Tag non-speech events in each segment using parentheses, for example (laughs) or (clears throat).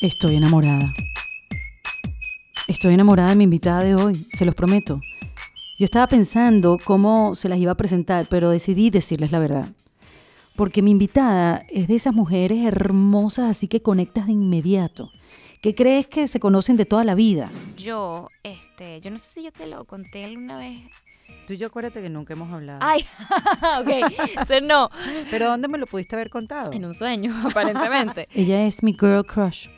Estoy enamorada. Estoy enamorada de mi invitada de hoy, se los prometo. Yo estaba pensando cómo se las iba a presentar, pero decidí decirles la verdad. Porque mi invitada es de esas mujeres hermosas, así que conectas de inmediato. ¿Qué crees que se conocen de toda la vida? Yo, este, yo no sé si yo te lo conté alguna vez Tú y yo acuérdate que nunca hemos hablado. Ay, (laughs) ok, entonces no. Pero ¿dónde me lo pudiste haber contado? En un sueño, (laughs) aparentemente. Ella es mi girl crush.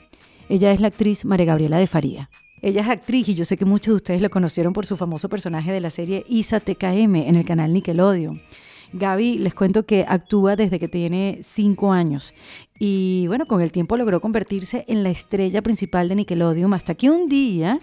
Ella es la actriz María Gabriela de Faría. Ella es actriz y yo sé que muchos de ustedes la conocieron por su famoso personaje de la serie Isa TKM en el canal Nickelodeon. Gaby, les cuento que actúa desde que tiene 5 años y bueno, con el tiempo logró convertirse en la estrella principal de Nickelodeon hasta que un día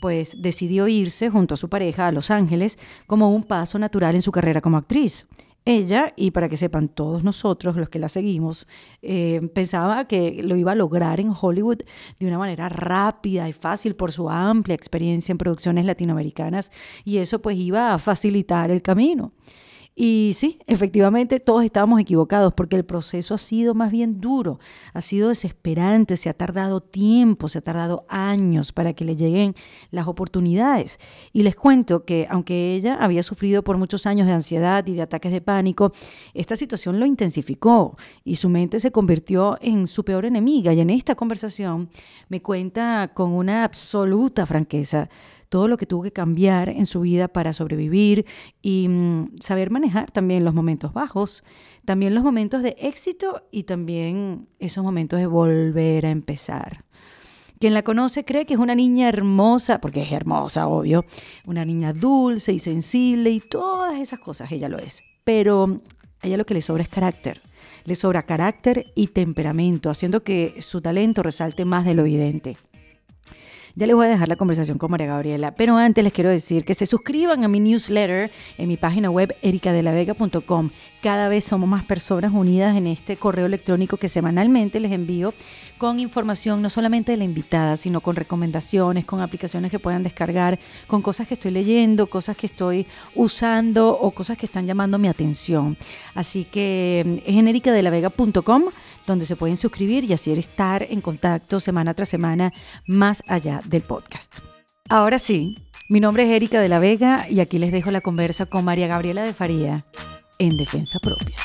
pues decidió irse junto a su pareja a Los Ángeles como un paso natural en su carrera como actriz. Ella, y para que sepan todos nosotros, los que la seguimos, eh, pensaba que lo iba a lograr en Hollywood de una manera rápida y fácil por su amplia experiencia en producciones latinoamericanas y eso pues iba a facilitar el camino. Y sí, efectivamente todos estábamos equivocados porque el proceso ha sido más bien duro, ha sido desesperante, se ha tardado tiempo, se ha tardado años para que le lleguen las oportunidades. Y les cuento que aunque ella había sufrido por muchos años de ansiedad y de ataques de pánico, esta situación lo intensificó y su mente se convirtió en su peor enemiga. Y en esta conversación me cuenta con una absoluta franqueza todo lo que tuvo que cambiar en su vida para sobrevivir y mm, saber manejar también los momentos bajos, también los momentos de éxito y también esos momentos de volver a empezar. Quien la conoce cree que es una niña hermosa, porque es hermosa, obvio, una niña dulce y sensible y todas esas cosas, ella lo es. Pero a ella lo que le sobra es carácter. Le sobra carácter y temperamento, haciendo que su talento resalte más de lo evidente. Ya les voy a dejar la conversación con María Gabriela, pero antes les quiero decir que se suscriban a mi newsletter en mi página web ericadelavega.com. Cada vez somos más personas unidas en este correo electrónico que semanalmente les envío con información no solamente de la invitada, sino con recomendaciones, con aplicaciones que puedan descargar, con cosas que estoy leyendo, cosas que estoy usando o cosas que están llamando mi atención. Así que mm, es en ericadelavega.com donde se pueden suscribir y así estar en contacto semana tras semana más allá del podcast. Ahora sí, mi nombre es Erika de la Vega y aquí les dejo la conversa con María Gabriela de Faría en Defensa Propia.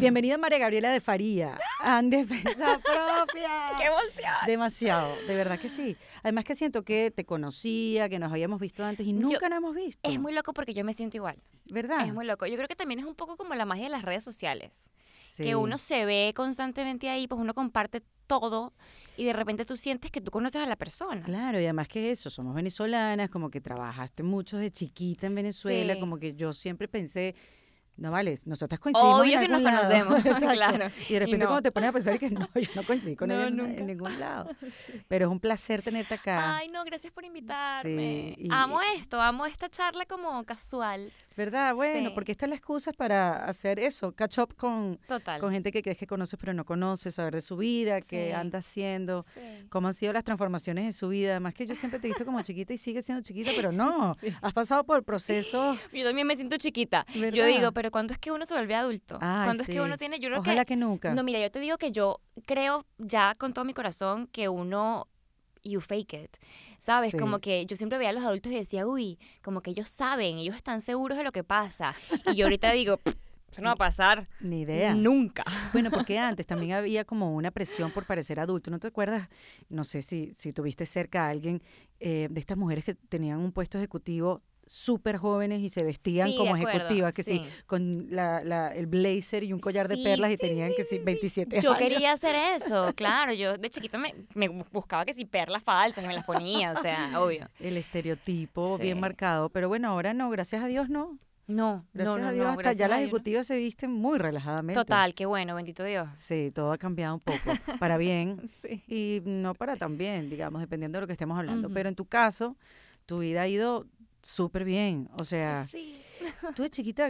Bienvenida María Gabriela de Faría, a Defensa (laughs) Propia. ¡Qué emoción! Demasiado, de verdad que sí. Además que siento que te conocía, que nos habíamos visto antes y nunca nos hemos visto. Es muy loco porque yo me siento igual. ¿Verdad? Es muy loco. Yo creo que también es un poco como la magia de las redes sociales que uno se ve constantemente ahí, pues uno comparte todo y de repente tú sientes que tú conoces a la persona. Claro, y además que eso, somos venezolanas, como que trabajaste mucho de chiquita en Venezuela, como que yo siempre pensé, no vale, nosotras coincidimos. Obvio que nos conocemos, (laughs) (laughs) claro. Y de repente como te pones a pensar que no, yo no coincidí con (laughs) en ningún lado. Pero es un placer tenerte acá. Ay, no, gracias por invitarme. Amo esto, amo esta charla como casual. ¿Verdad? Bueno, porque están las excusas para hacer eso, catch up con, con gente que crees que conoces pero no conoces, saber de su vida, qué anda haciendo, cómo han sido las transformaciones en su vida. Más que yo siempre te he visto como chiquita y sigues siendo chiquita, pero no, (laughs) has pasado por proceso. (laughs) Yo también me siento chiquita. Yo digo, pero ¿cuándo es que uno se vuelve adulto? ¿Cuándo es que uno tiene? Yo creo Ojalá que, que nunca. No, mira, yo te digo que yo creo ya con todo mi corazón que uno you fake it. ¿sabes? Como que yo siempre veía a los adultos y decía, uy, como que ellos saben, ellos están seguros de lo que pasa. Y yo ahorita digo, eso no va a pasar. Ni idea. Nunca. Bueno, (laughs) porque antes también había como una presión por parecer adulto. ¿No te acuerdas? No sé si, si tuviste cerca a alguien eh, de estas mujeres que tenían un puesto ejecutivo súper jóvenes y se vestían como ejecutivas, que sí, con la, el blazer y un collar de perlas y tenían que sí, 27 yo años. Yo quería hacer eso, (laughs) claro, yo de chiquita me, buscaba que si perlas falsas y me las ponía, o sea, obvio. El estereotipo bien marcado, pero bueno, ahora no, gracias a Dios no. No, gracias a Dios, hasta ya las ejecutivas se visten muy relajadamente. Total, qué bueno, bendito Dios. Sí, todo ha cambiado un poco, para bien (laughs) sí. y no para tan bien, digamos, dependiendo de lo que estemos hablando. Pero en tu caso, tu vida ha ido súper bien. O sea, sí. (laughs) tú de chiquita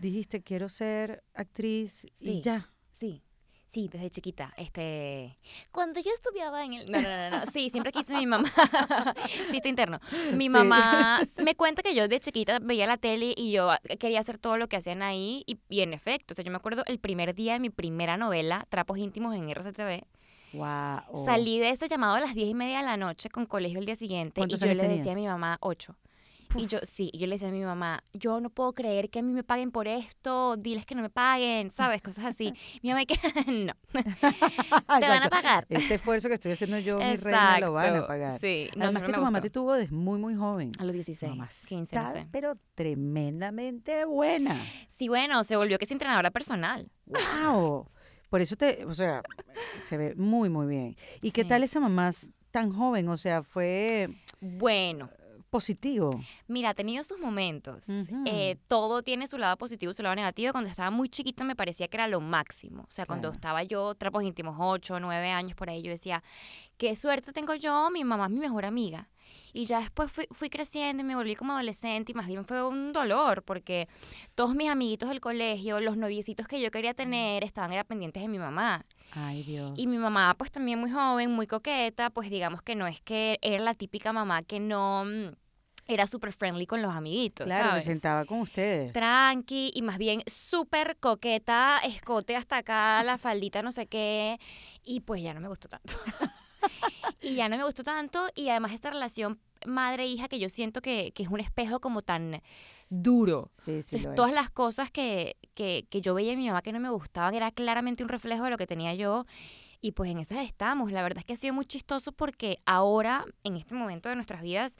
dijiste, quiero ser actriz y ya. Sí, sí, desde chiquita. Este, cuando yo estudiaba en el... No, no, no, no. sí, siempre quise mi mamá. (laughs) Chiste interno. Mi mamá me cuenta que yo de chiquita veía la tele y yo quería hacer todo lo que hacían ahí y, y en efecto, o sea, yo me acuerdo el primer día de mi primera novela, Trapos Íntimos en RCTV. Wow, Salí de ese llamado a las diez y media de la noche con colegio el día siguiente y yo le decía a mi mamá ocho. Y yo, sí, yo le decía a mi mamá, yo no puedo creer que a mí me paguen por esto, diles que no me paguen, ¿sabes? Cosas así. (laughs) mi mamá, que (laughs) no, (laughs) te van a pagar. Este esfuerzo que estoy haciendo yo, mi reina, lo van a pagar. Sí, más que tu mamá te tuvo desde muy, muy joven. A los 16, 15, no sé. pero tremendamente buena. Sí, bueno, se volvió que es entrenadora personal. ¡Wow! Por eso te, o sea, se ve muy, muy bien. ¿Y qué tal esa mamá tan joven? O sea, fue... Bueno, positivo? Mira, ha tenido sus momentos. Eh, todo tiene su lado positivo y su lado negativo. Cuando estaba muy chiquita me parecía que era lo máximo. O sea, cuando estaba yo, trapos pues, íntimos, 8, 9 años por ahí, yo decía, qué suerte tengo yo, mi mamá es mi mejor amiga. Y ya después fui, creciendo y me volví como adolescente y más bien fue un dolor porque todos mis amiguitos del colegio, los noviecitos que yo quería tener, estaban era pendientes de mi mamá. Ay, Dios. Y mi mamá, pues también muy joven, muy coqueta, pues digamos que no es que era la típica mamá que no mm, era súper friendly con los amiguitos. Claro, se sentaba con ustedes. Tranqui y más bien súper coqueta, escote hasta acá, la faldita, no sé qué. Y pues ya no me gustó tanto. (laughs) y ya no me gustó tanto y además esta relación madre-hija que yo siento que, que, es un espejo como tan duro. todas las cosas que, que, que, yo veía en mi mamá que no me gustaban era claramente un reflejo de lo que tenía yo y pues en esas estamos. La verdad es que ha sido muy chistoso porque ahora, en este momento de nuestras vidas,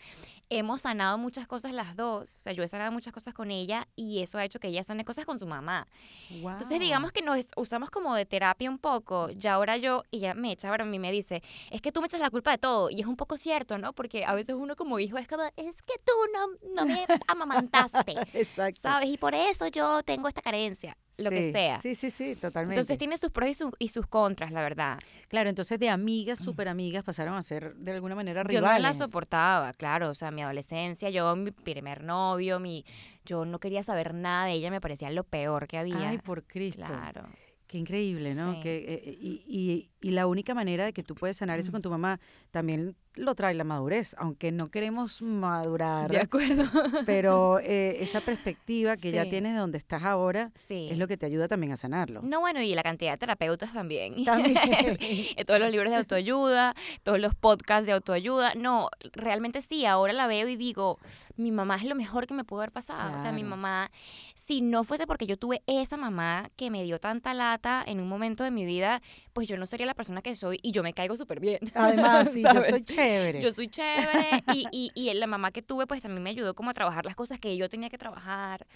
hemos sanado muchas cosas las dos. O sea, yo he sanado muchas cosas con ella y eso ha hecho que ella sane cosas con su mamá. Entonces, digamos que nos usamos como de terapia un poco. Ya ahora yo, y ella me echa ahora a mí me dice, es que tú me echas la culpa de todo. Y es un poco cierto, ¿no? Porque a veces uno como hijo es como, es que tú no, no me (laughs) amamantaste. Exacto. ¿Sabes? Y por eso yo tengo esta carencia lo que sea. Sí, sí, sí, totalmente. Entonces tiene sus pros y, sus contras, la verdad. Claro, entonces de amigas, mm. súper amigas, pasaron a ser de alguna manera rivales. Yo no la soportaba, claro, o sea, mi adolescencia, yo, mi primer novio, mi, yo no quería saber nada de ella, me parecía lo peor que había. Ay, por Cristo. Claro. Qué increíble, ¿no? Que, eh, eh, y, y, y, la única manera de que tú puedes sanar eso mm. con tu mamá, también lo trae la madurez, aunque no queremos madurar. De acuerdo. Pero (laughs) eh, esa perspectiva que ya tienes de donde estás ahora es lo que te ayuda también a sanarlo. No, bueno, y la cantidad de terapeutas también. (laughs) También. (laughs) todos los libros de autoayuda, todos los podcasts de autoayuda. No, realmente sí, ahora la veo y digo, mi mamá es lo mejor que me pudo haber pasado. O sea, mi mamá, si no fuese porque yo tuve esa mamá que me dio tanta lata en un momento de mi vida, pues yo no sería la persona que soy y yo me caigo súper bien. Además, sí, yo soy chévere yo soy chévere y, y, la mamá que tuve pues también me ayudó como a trabajar las cosas que yo tenía que trabajar.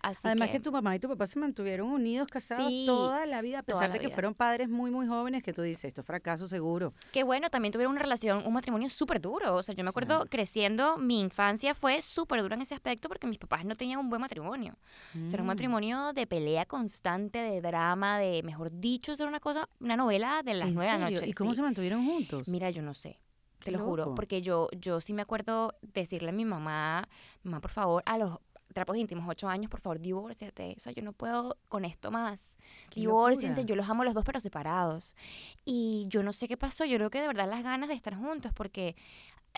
Así Además que, tu mamá y tu papá se mantuvieron unidos, casados toda la vida, a pesar de que fueron padres muy, muy jóvenes, que tú dices, esto es fracaso seguro. Que bueno, también tuvieron una relación, un matrimonio súper duro. O sea, yo me acuerdo creciendo, mi infancia fue súper dura en ese aspecto porque mis papás no tenían un buen matrimonio. era un mm. matrimonio de pelea constante, de drama, de, mejor dicho, era una cosa, una novela de las nueve noches. ¿Y cómo se mantuvieron juntos? Mira, yo no sé te lo juro, porque yo, yo sí me acuerdo decirle a mi mamá, mamá, por favor, a los trapos íntimos, ocho años, por favor, divórciate. O sea, yo no puedo con esto más. Divórciense, yo los amo los dos, pero separados. Y yo no sé qué pasó, yo creo que de verdad las ganas de estar juntos, porque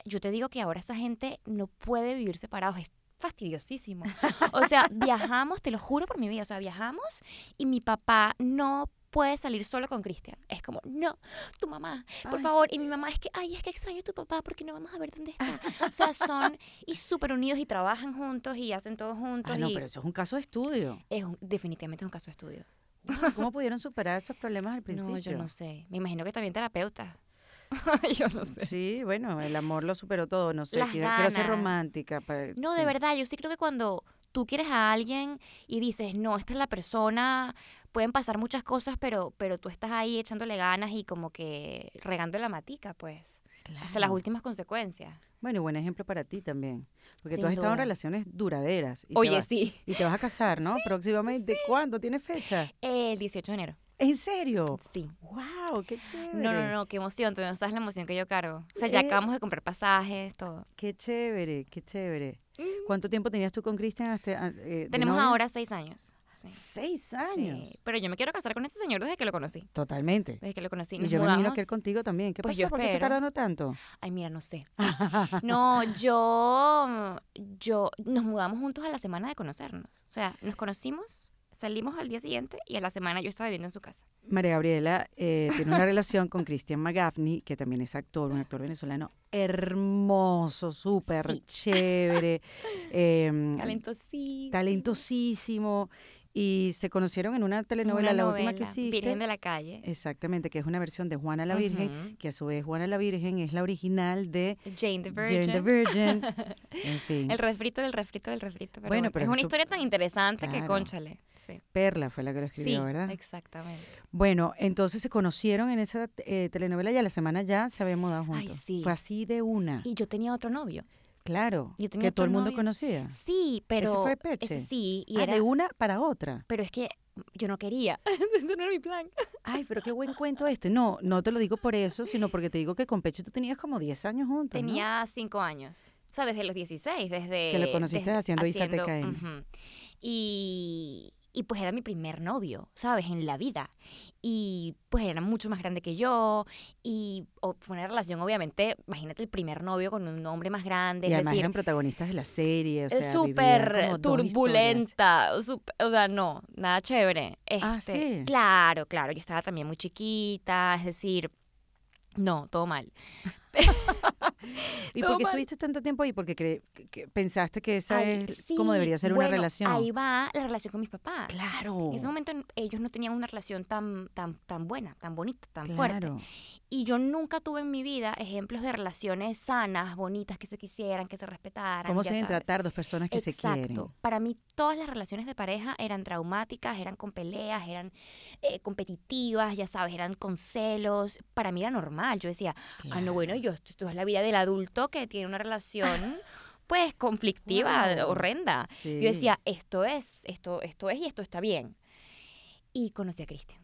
yo te digo que ahora esa gente no puede vivir separados, es fastidiosísimo. O sea, (laughs) viajamos, te lo juro por mi vida, o sea, viajamos y mi papá no puedes salir solo con Cristian. Es como, no, tu mamá, por favor. Y mi mamá es que, ay, es que extraño a tu papá porque no vamos a ver dónde está. o sea, son (laughs) y súper unidos y trabajan juntos y hacen todo juntos. Ah, no, pero eso es un caso de estudio. Es definitivamente un caso de estudio. ¿Cómo pudieron superar esos problemas al principio? (laughs) No, yo no sé. Me imagino que también terapeuta. (laughs) yo no sé. Sí, bueno, el amor lo superó todo, no sé. romántica. no, de verdad, yo sí creo que cuando tú quieres a alguien y dices, no, esta es la persona, pueden pasar muchas cosas, pero, pero tú estás ahí echándole ganas y como que regando la matica, pues, hasta las últimas consecuencias. Bueno, y buen ejemplo para ti también, porque tú has estado en relaciones duraderas. Oye, sí. Y te vas a casar, ¿no? (laughs) Próximamente, ¿cuándo? ¿Tiene fecha? El 18 de enero. ¿En serio? Sí. ¡Wow! ¡Qué chévere! No, no, no, qué emoción. Tú no sabes la emoción que yo cargo. O sea, ya eh, acabamos de comprar pasajes, todo. ¡Qué chévere! ¡Qué chévere! Mm. ¿Cuánto tiempo tenías tú con Cristian? Ah, eh, Tenemos ahora seis años. Seis años. Pero yo me quiero casar con ese señor desde que lo conocí. Totalmente. Desde que lo conocí. y yo me imagino que él contigo también. ¿Qué pues ¿Por qué se tanto? Ay, mira, no sé. (laughs) no, yo, yo, nos mudamos juntos a la semana de conocernos. O sea, nos conocimos Salimos al día siguiente y a la semana yo estaba viviendo en su casa. María Gabriela eh, tiene una relación con Cristian McGaffney, que también es actor, un actor venezolano hermoso, súper chévere. (laughs) Em, talentosísimo. Talentosísimo y se conocieron en una telenovela, la última que hiciste. Virgen de la Calle. Exactamente, que es una versión de Juana la Virgen, que a su vez Juana la Virgen es la original de Jane the Virgin. (laughs) en fin. El refrito del refrito del refrito. bueno, pero es una historia tan interesante que conchale. Perla fue la que lo escribió, sí, ¿verdad? Exactamente. Bueno, entonces se conocieron en esa eh, telenovela y a la semana ya se habían mudado juntos. Fue así de una. Y yo tenía otro novio. Claro, que todo el mundo conocía. Sí, pero... Ese fue peche. Ese sí. Ah, era, de una para otra. Pero es que yo no quería. (laughs) Ese no era mi plan. Ay, pero qué buen cuento este. No, no te lo digo por eso, sino porque te digo que con Peche tú tenías como 10 años juntos. Tenía 5 años. O sea, desde los 16, desde... Que lo conociste haciendo, Isa de Y y pues era mi primer novio, ¿sabes? En la vida. Y pues era mucho más grande que yo. Y fue una relación, obviamente, imagínate el primer novio con un hombre más grande. Y además eran protagonistas de la serie. O eh, súper turbulenta. o sea, no, nada chévere. ah, este, Claro, claro. Yo estaba también muy chiquita. Es decir, no, todo mal. (laughs) (laughs) ¿Y por qué estuviste tanto tiempo ahí? Porque pensaste que esa es como debería ser una relación. Ahí va la relación con mis papás. Claro. En ese momento ellos no tenían una relación tan, tan, buena, tan bonita, tan fuerte. Y yo nunca tuve en mi vida ejemplos de relaciones sanas, bonitas, que se quisieran, que se respetaran. ¿Cómo se deben tratar dos personas que se quieren? Exacto. Para mí todas las relaciones de pareja eran traumáticas, eran con peleas, eran eh, competitivas, ya sabes, eran con celos. Para mí era normal. Yo decía, ah, no, bueno, yo, esto es la vida de el adulto que tiene una relación (laughs) pues conflictiva, horrenda. Yo decía, esto es, esto, esto es y esto está bien. Y conocí a Cristian.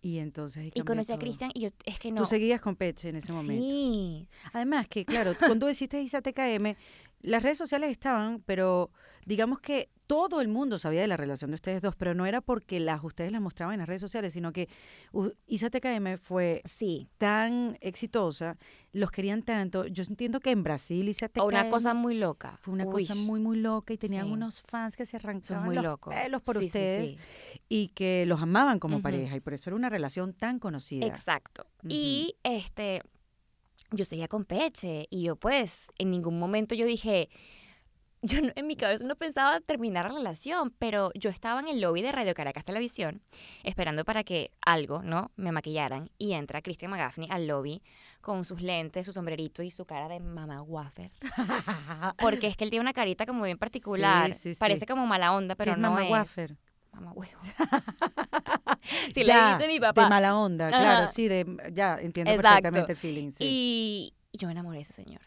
Y entonces. Y conocí a Cristian y yo, es que no. Tú seguías con Peche en ese momento. Sí. Además, que claro, cuando hiciste (laughs) ISA TKM, las redes sociales estaban, pero digamos que todo el mundo sabía de la relación de ustedes dos, pero no era porque las ustedes las mostraban en las redes sociales, sino que ISATKM Isa fue sí. tan exitosa, los querían tanto. Yo entiendo que en Brasil Isa Una cosa muy loca. Fue una cosa muy, muy loca y tenían unos fans que se arrancaban muy los por ustedes y que los amaban como pareja y por eso era una relación tan conocida. Exacto. Y este... Yo seguía con Peche y yo pues en ningún momento yo dije, yo en mi cabeza no pensaba terminar la relación, pero yo estaba en el lobby de Radio Caracas Televisión esperando para que algo, ¿no? Me maquillaran y entra Christian McGaffney al lobby con sus lentes, su sombrerito y su cara de mamá wafer. (laughs) Porque es que él tiene una carita como bien particular, parece como mala onda, pero no es Mamá mama Wafer? Mamá huevo. (laughs) sí, la le mi papá. De mala onda, claro, sí, de, ya entiendo perfectamente el feeling. Y yo me enamoré de ese señor.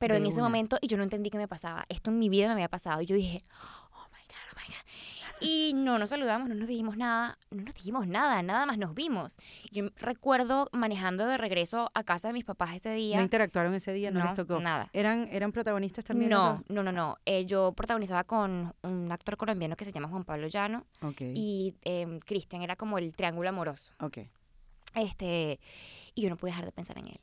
Pero en ese momento, y yo no entendí qué me pasaba. Esto en mi vida me había pasado. Y yo dije, oh my God, oh my God. Y no nos saludamos, no nos dijimos nada, no nos dijimos nada, nada más nos vimos. Yo recuerdo manejando de regreso a casa de mis papás ese día. No interactuaron ese día, no, les tocó. Nada. ¿Eran, eran protagonistas también? No, no, no, no. Eh, yo protagonizaba con un actor colombiano que se llama Juan Pablo Llano. Y em, Cristian era como el triángulo amoroso. Ok. Este, y yo no pude dejar de pensar en él.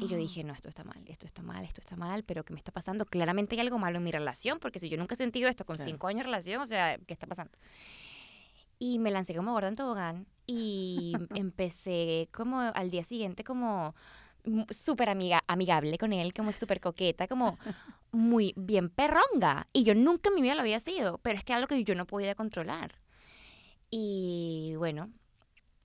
Y yo dije, no, esto está mal, esto está mal, esto está mal, pero ¿qué me está pasando? Claramente hay algo malo en mi relación, porque si yo nunca he sentido esto con cinco años de relación, o sea, ¿qué está pasando? Y me lancé como gorda en tobogán y (laughs) empecé como al día siguiente como súper amiga, amigable con él, como súper coqueta, como muy bien perronga. Y yo nunca en mi vida lo había sido, pero es que era algo que yo no podía controlar. Y bueno,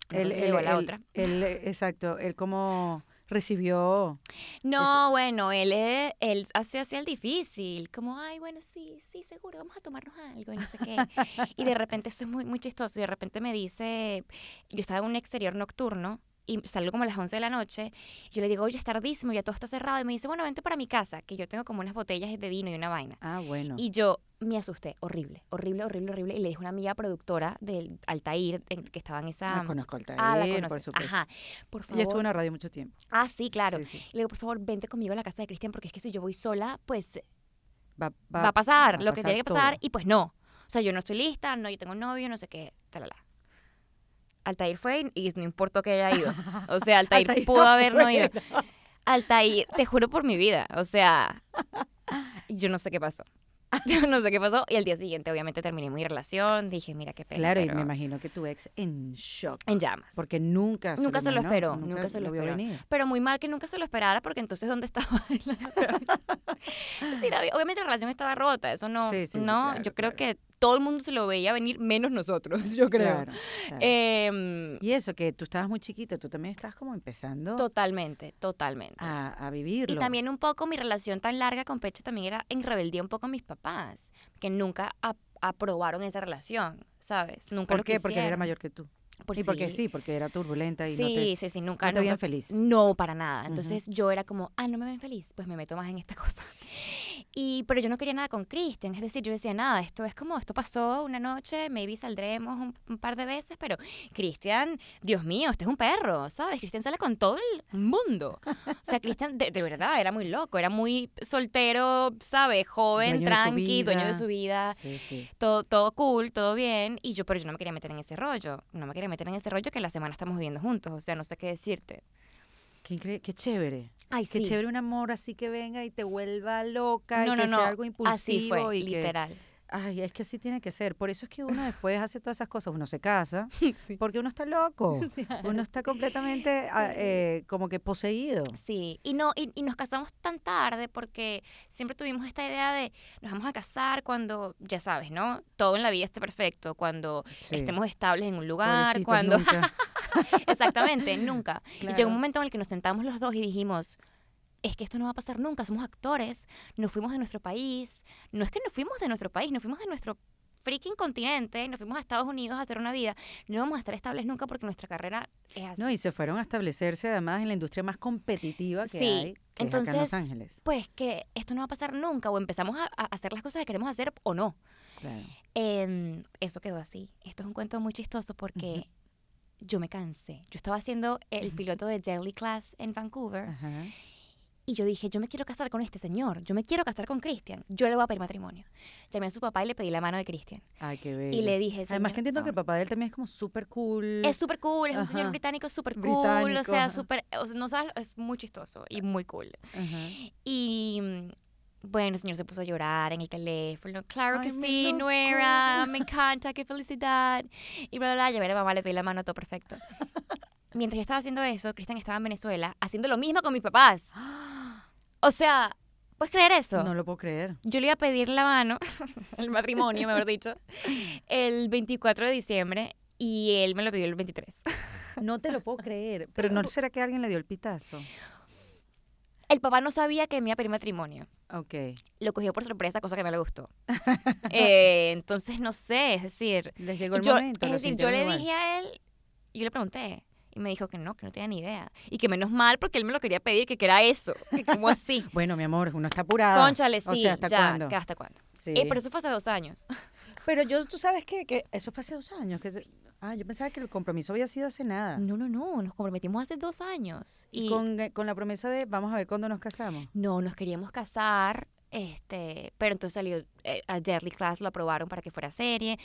el, el, la otra. El, exacto, él como recibió. No, bueno, él, él hace hacía el difícil, como, ay, bueno, sí, sí, seguro, vamos a tomarnos algo y no sé qué. (laughs) y de repente, eso es muy, muy chistoso, y de repente me dice, yo estaba en un exterior nocturno, y salgo como a las 11 de la noche. yo le digo, oye, es tardísimo, ya todo está cerrado. Y me dice, bueno, vente para mi casa, que yo tengo como unas botellas de vino y una vaina. Ah, bueno. Y yo, me asusté, horrible, horrible, horrible, horrible. Y le dije a una amiga productora del Altair, que estaba en esa... La ah, conozco Altair, ah, por supuesto. Ajá, por favor. estuvo en la radio mucho tiempo. Ah, sí, claro. Le digo, por favor, vente conmigo a la casa de Cristian, porque es que si yo voy sola, pues va, a pasar lo que tiene que pasar, y pues no. O sea, yo no estoy lista, no, yo tengo un novio, no sé qué, talala. Altair fue y no importó que haya ido. O sea, (laughs) Altair, pudo haber no ido. Altair, te juro por mi vida, o sea, yo no sé qué pasó. (laughs) no sé qué pasó. Y el día siguiente, obviamente, terminé mi relación. Dije, mira qué pena. Claro, y me imagino que tu ex en shock. En llamas. Porque nunca se nunca lo, se lo esperó. Nunca, se lo, esperó. Pero muy mal que nunca se lo esperara, porque entonces, ¿dónde estaba (laughs) (laughs) sí, obviamente, la relación estaba rota. Eso no. no, yo creo que todo el mundo se lo veía venir, menos nosotros, (laughs) yo creo. Em, y eso, que tú estabas muy chiquito, tú también estabas como empezando. Totalmente, totalmente. A, vivirlo. Y también un poco mi relación tan larga con Pecho también era en rebeldía un poco a mis papás, que nunca aprobaron esa relación, ¿sabes? Nunca ¿Por qué? Porque Porque era mayor que tú. y porque sí, porque era turbulenta y sí, no te, sí, sí, nunca, no feliz. No, para nada. Entonces yo era como, ah, no me ven feliz, pues me meto más en esta (laughs) cosa. Y, pero yo no quería nada con Christian, es decir, yo decía, nada, esto es como, esto pasó una noche, maybe saldremos un, par de veces, pero Cristian, Dios mío, este es un perro, ¿sabes? Cristian sale con todo el mundo. O sea, Cristian de, verdad, era muy loco, era muy soltero, ¿sabes? Joven, tranqui, dueño de su vida, Todo, cool, todo bien, y yo, pero yo no me quería meter en ese rollo, no me quería meter en ese rollo que la semana estamos viviendo juntos, o sea, no sé qué decirte. Qué, qué chévere. Ay, qué chévere un amor así que venga y te vuelva loca no, y sea algo impulsivo. y literal. Ay, es que así tiene que ser. Por eso es que uno después hace todas esas cosas. Uno se casa (laughs) porque uno está loco. (laughs) Uno está completamente ah, eh, como que poseído. Sí, y, no, y, nos casamos tan tarde porque siempre tuvimos esta idea de nos vamos a casar cuando, ya sabes, ¿no? Todo en la vida esté perfecto, cuando estemos estables en un lugar, cuando... (laughs) Exactamente, nunca. Y llegó un momento en el que nos sentamos los dos y dijimos es que esto no va a pasar nunca, somos actores, nos fuimos de nuestro país, no es que nos fuimos de nuestro país, nos fuimos de nuestro freaking continente, nos fuimos a Estados Unidos a hacer una vida, no vamos a estar estables nunca porque nuestra carrera es así. No, y se fueron a establecerse además en la industria más competitiva que hay. Entonces, en Los Ángeles. pues que esto no va a pasar nunca, o empezamos a, hacer las cosas que queremos hacer o no. Claro. Em, eso quedó así. Esto es un cuento muy chistoso porque yo me cansé. Yo estaba haciendo el (laughs) piloto de Jelly Class en Vancouver. Ajá. Y yo dije, yo me quiero casar con este señor, yo me quiero casar con Cristian, yo le voy a pedir matrimonio. Llamé a su papá y le pedí la mano de Cristian. Ay, qué bello. Y le dije, Además que entiendo que el papá de él también es como súper cool. Es súper cool, es un señor británico súper cool, o sea, súper, o sea, no sabes, es muy chistoso y ah, muy cool. Y bueno, el señor se puso a llorar en el teléfono. Claro que sí, Nueva. me encanta, qué felicidad. Y bla, bla, bla, llamé a la mamá, le pedí la mano, todo perfecto. (laughs) Mientras yo estaba haciendo eso, Cristian estaba en Venezuela haciendo lo mismo con mis papás. ¡Ah! O sea, ¿puedes creer eso? No lo puedo creer. Yo le iba a pedir la mano, (laughs) el matrimonio, mejor dicho, el 24 de diciembre y él me lo pidió el 23. No te lo puedo creer. Pero, ¿no será que alguien le dio el pitazo? El papá no sabía que me iba a pedir matrimonio. Ok. Lo cogió por sorpresa, cosa que no le gustó. (laughs) Eh, entonces, no sé, es decir... ¿Desde yo, momento. yo le dije a él, yo le pregunté, y me dijo que no, que no tenía ni idea. Y que menos mal, porque él me lo quería pedir, que, que era eso. como (laughs) así. bueno, mi amor, uno está apurado. Conchale, sí. O sea, ¿hasta cuándo? ¿Hasta cuándo? Sí. Eh, pero eso fue hace dos años. (laughs) pero yo, tú sabes que eso fue hace dos años. Que, ah, yo pensaba que el compromiso había sido hace nada. No, no, no. Nos comprometimos hace dos años. Y, eh, con, la promesa de vamos a ver cuándo nos casamos. No, nos queríamos casar. Este, pero entonces salió eh, a Deadly Class, lo aprobaron para que fuera serie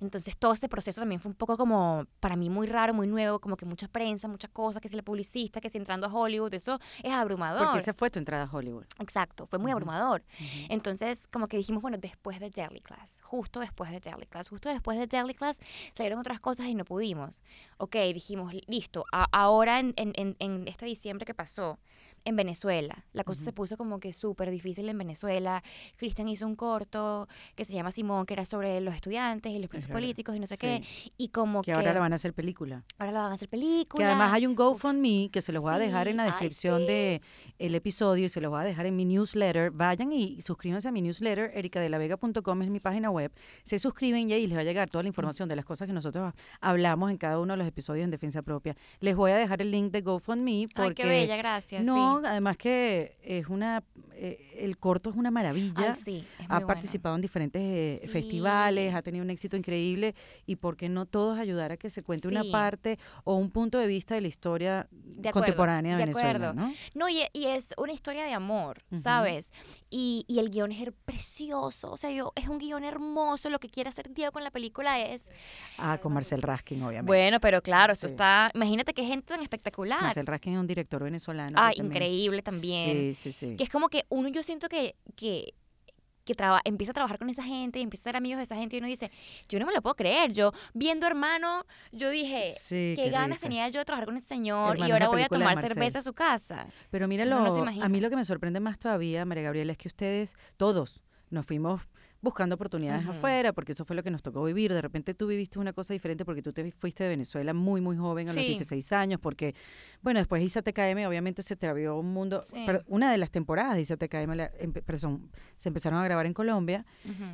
entonces todo ese proceso también fue un poco como para mí muy raro, muy nuevo, como que mucha prensa, muchas cosas, que si la publicista, que si entrando a Hollywood, eso es abrumador. Porque esa fue tu entrada a Hollywood. Exacto, fue muy abrumador. Entonces como que dijimos, bueno, después de Daily Class, justo después de Daily Class, justo después de Daily Class salieron otras cosas y no pudimos. Ok, dijimos, listo, ahora en, en este diciembre que pasó, en Venezuela. La cosa se puso como que súper difícil en Venezuela. Cristian hizo un corto que se llama Simón, que era sobre los estudiantes y los presos políticos y no sé qué. Y como que... Que ahora la van a hacer película. Ahora la van a hacer película. Que además hay un GoFundMe que se los voy a dejar en la descripción de el episodio y se los voy a dejar en mi newsletter. Vayan y suscríbanse a mi newsletter, ericadelavega.com es mi página web. Se suscriben ya y les va a llegar toda la información de las cosas que nosotros hablamos en cada uno de los episodios en Defensa Propia. Les voy a dejar el link de GoFundMe porque... Ay, qué bella, gracias. No además que es una, eh, el corto es una maravilla. ha participado en diferentes eh, festivales, ha tenido un éxito increíble y por qué no todos ayudar a que se cuente una parte o un punto de vista de la historia contemporánea de, Venezuela, ¿no? No, y, es una historia de amor, ¿sabes? Y, y, el guión es precioso, o sea, yo, es un guión hermoso, lo que quiere hacer Diego con la película es... Ah, con Marcel Raskin, obviamente. Bueno, pero claro, esto está... Imagínate qué gente tan espectacular. Marcel Raskin es un director venezolano. Ah, increíble increíble también. Sí, sí, sí. Que es como que uno, yo siento que, que que empieza a trabajar con esa gente y empieza a ser amigos de esa gente y uno dice, yo no me lo puedo creer, yo viendo hermano, yo dije, qué, ganas tenía yo de trabajar con ese señor y ahora voy a tomar cerveza a su casa. Pero míralo, a mí lo que me sorprende más todavía, María Gabriela, es que ustedes, todos, nos fuimos buscando oportunidades afuera, porque eso fue lo que nos tocó vivir. De repente tú viviste una cosa diferente porque tú te fuiste de Venezuela muy, muy joven, a los 16 años, porque, bueno, después ISATKM obviamente se te un mundo. una de las temporadas de ISATKM la, se empezaron a grabar en Colombia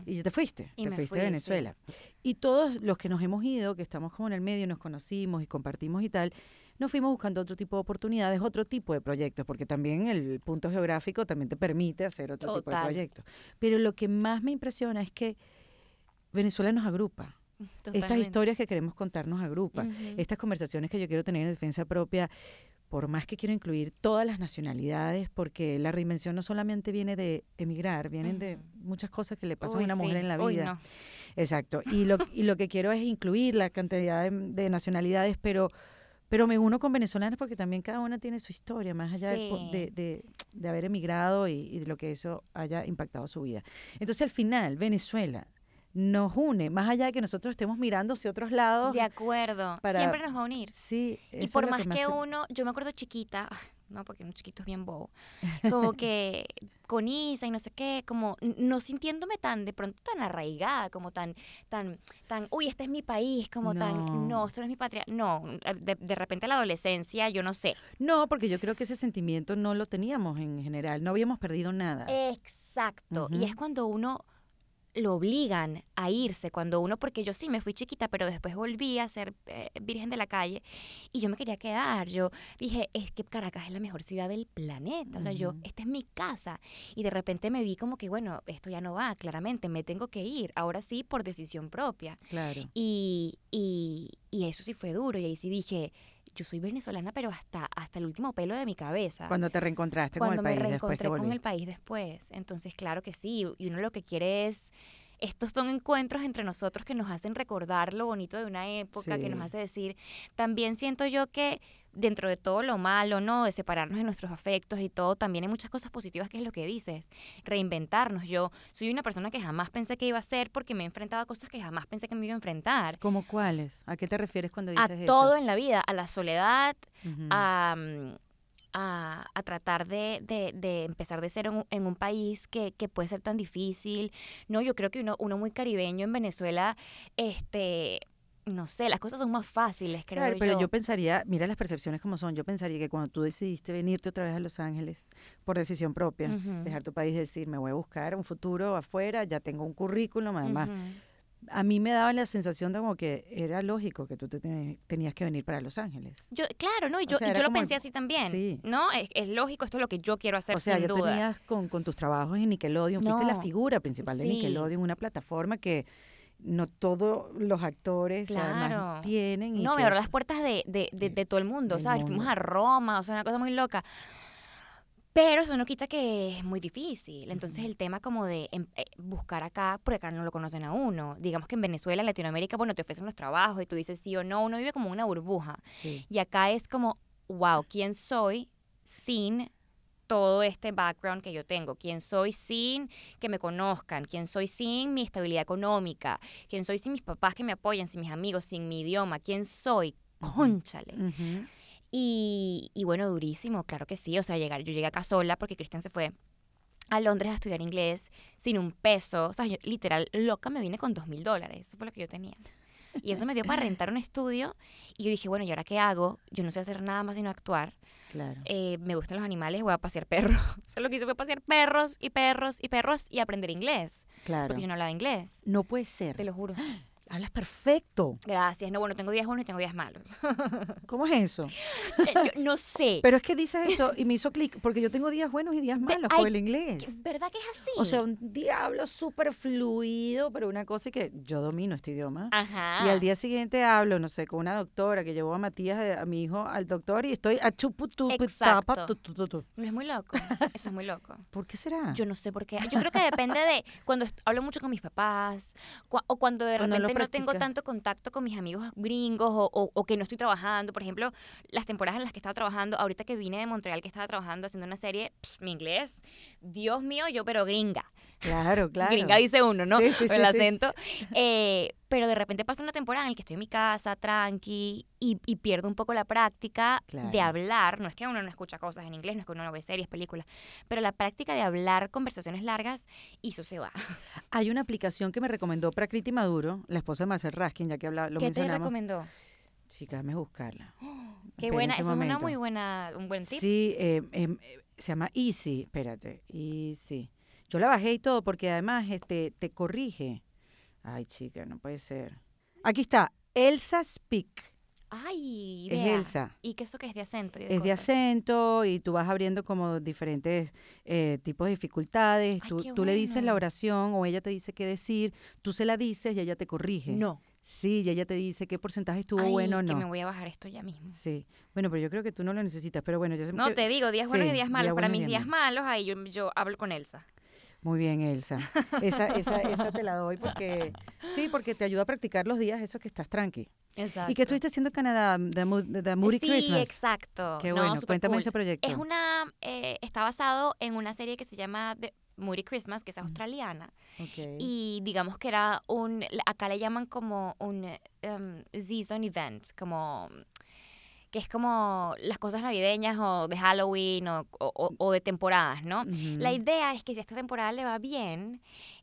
y ya te fuiste, te fuiste de Venezuela. Y todos los que nos hemos ido, que estamos como en el medio, nos conocimos y compartimos y tal, no fuimos buscando otro tipo de oportunidades, otro tipo de proyectos, porque también el punto geográfico también te permite hacer otro tipo de proyectos. Pero lo que más me impresiona es que Venezuela nos agrupa. Estas historias que queremos contarnos agrupa, estas conversaciones que yo quiero tener en defensa propia, por más que quiero incluir todas las nacionalidades, porque la reinvención no solamente viene de emigrar, vienen de muchas cosas que le pasan a una mujer en la vida. Exacto. Y lo, lo que quiero es incluir la cantidad de nacionalidades, pero pero me uno con venezolanas porque también cada una tiene su historia, más allá de, de, haber emigrado y, de lo que eso haya impactado su vida. Entonces, al final, Venezuela nos une, más allá de que nosotros estemos mirando hacia otros lados. De acuerdo, para, siempre nos va a unir. Sí. Y por más que uno, yo me acuerdo chiquita, ¿no? Porque un chiquito es bien bobo. Como (laughs) que con Isa y no sé qué, como no sintiéndome tan de pronto tan arraigada, como tan, tan, tan, uy, este es mi país, como tan, no, esto no es mi patria. No, eh, de, de repente la adolescencia, yo no sé. No, porque yo creo que ese sentimiento no lo teníamos en general, no habíamos perdido nada. Exacto. Y es cuando uno lo obligan a irse cuando uno, porque yo sí me fui chiquita, pero después volví a ser eh, virgen de la calle y yo me quería quedar. Yo dije, es que Caracas es la mejor ciudad del planeta, o sea, yo, esta es mi casa. Y de repente me vi como que, bueno, esto ya no va, claramente, me tengo que ir, ahora sí por decisión propia. Claro. Y, y, y eso sí fue duro, y ahí sí dije, yo soy venezolana, pero hasta, hasta el último pelo de mi cabeza. Cuando te reencontraste con el país. Cuando me reencontré con el país después. Entonces, claro que sí, y uno lo que quiere es estos son encuentros entre nosotros que nos hacen recordar lo bonito de una época, que nos hace decir, también siento yo que dentro de todo lo malo, ¿no? De separarnos de nuestros afectos y todo, también hay muchas cosas positivas que es lo que dices, reinventarnos. Yo soy una persona que jamás pensé que iba a ser porque me he enfrentado a cosas que jamás pensé que me iba a enfrentar. ¿Cómo cuáles? ¿A qué te refieres cuando dices eso? A todo en la vida, a la soledad, mm, a... A, tratar de, empezar de ser en un, en un país que, que, puede ser tan difícil. No, yo creo que uno, uno muy caribeño en Venezuela, este no sé, las cosas son más fáciles, creo pero yo. pensaría, mira las percepciones como son, yo pensaría que cuando tú decidiste venirte otra vez a Los Ángeles por decisión propia, dejar tu país, decir, me voy a buscar un futuro afuera, ya tengo un currículum, además, a mí me daba la sensación de como que era lógico que tú te tenías que venir para Los Ángeles. Yo, claro, ¿no? Y yo, yo lo pensé así también, ¿no? Es, lógico, esto es lo que yo quiero hacer, O sea, sin tenías con, con, tus trabajos en Nickelodeon, fuiste la figura principal de Nickelodeon, una plataforma que no todos los actores tienen. no, me las puertas de, todo el mundo, ¿sabes? Fuimos a Roma, o sea, una cosa muy loca. Pero eso no quita que es muy difícil. Entonces, el tema como de em, eh, buscar acá, porque acá no lo conocen a uno. Digamos que en Venezuela, en Latinoamérica, bueno, te ofrecen los trabajos y tú dices sí o no. Uno vive como una burbuja. Y acá es como, wow, ¿quién soy sin todo este background que yo tengo, quién soy sin que me conozcan, quién soy sin mi estabilidad económica, quién soy sin mis papás que me apoyan, sin mis amigos, sin mi idioma, quién soy, conchale. y, y, bueno, durísimo, claro que sí, o sea, llegar, yo llegué acá sola porque Cristian se fue a Londres a estudiar inglés sin un peso, o sea, literal, loca, me vine con dos mil dólares, eso fue lo que yo tenía. Y eso me dio para rentar un estudio. Y yo dije, bueno, ¿y ahora qué hago? Yo no sé hacer nada más sino actuar. Claro. Eh, me gustan los animales, voy a pasear perros. (laughs) Solo que hice fue pasear perros y perros y perros y aprender inglés. Claro. Porque yo no hablaba inglés. No puede ser. Te lo juro. Hablas perfecto. Gracias. No, bueno, tengo días buenos y tengo días malos. (laughs) ¿Cómo es eso? Eh, no sé. (laughs) Pero es que dices eso y me hizo clic, porque yo tengo días buenos y días malos con el inglés. ¿Verdad que es así? O sea, un diablo súper fluido, pero una cosa es que yo domino este idioma. Ajá. Y al día siguiente hablo, no sé, con una doctora que llevó a Matías, eh, a mi hijo, al doctor y estoy a chuputú, es muy loco. Eso es muy loco. (laughs) ¿Por qué será? Yo no sé por qué. Yo creo que depende de cuando hablo mucho con mis papás o cuando de repente no tengo tanto contacto con mis amigos gringos o, o, que no estoy trabajando. Por ejemplo, las temporadas en las que estaba trabajando, ahorita que vine de Montreal, que estaba trabajando haciendo una serie, mi inglés, Dios mío, yo pero gringa. Claro, (laughs) claro. Gringa dice uno, ¿no? Sí, sí, el acento. Eh, pero de repente pasa una temporada en la que estoy en mi casa, tranqui, y, pierdo un poco la práctica de hablar. No es que uno no escucha cosas en inglés, no es que uno no ve series, películas, pero la práctica de hablar conversaciones largas, y eso se va. (laughs) Hay una aplicación que me recomendó Prakriti Maduro, la esposa de Marcel Raskin, ya que habla, lo ¿Qué te recomendó? Chica, déjame buscarla. (gasps) qué buena, eso es una muy buena, un buen tip. Sí, eh, em, se llama Easy, espérate, Easy. Yo la bajé y todo porque además este, te corrige. Ay, chica, no puede ser. Aquí está, Elsa Speak. Ay, es Elsa. Y que eso que es de acento. es de acento y tú vas abriendo como diferentes eh, tipos de dificultades. tú, le dices la oración o ella te dice qué decir, tú se la dices y ella te corrige. No. Sí, y ella te dice qué porcentaje estuvo bueno o no. que me voy a bajar esto ya mismo. Sí. Bueno, pero yo creo que tú no lo necesitas, pero bueno, ya No, te digo, días buenos y días malos. Para mis días malos, ahí yo, yo hablo con Elsa. Muy bien, Elsa. Esa, esa, te la doy porque, sí, porque te ayuda a practicar los días eso que estás tranqui. Exacto. ¿Y qué estuviste haciendo en Canadá? The, Moody Christmas. sí, exacto. Qué bueno, cuéntame ese proyecto. Es una, eh, está basado en una serie que se llama The Moody Christmas, que es mm. australiana. Okay. Y digamos que era un, acá le llaman como un em, season event, como es como las cosas navideñas o de Halloween o, de temporadas, ¿no? La idea es que si esta temporada le va bien,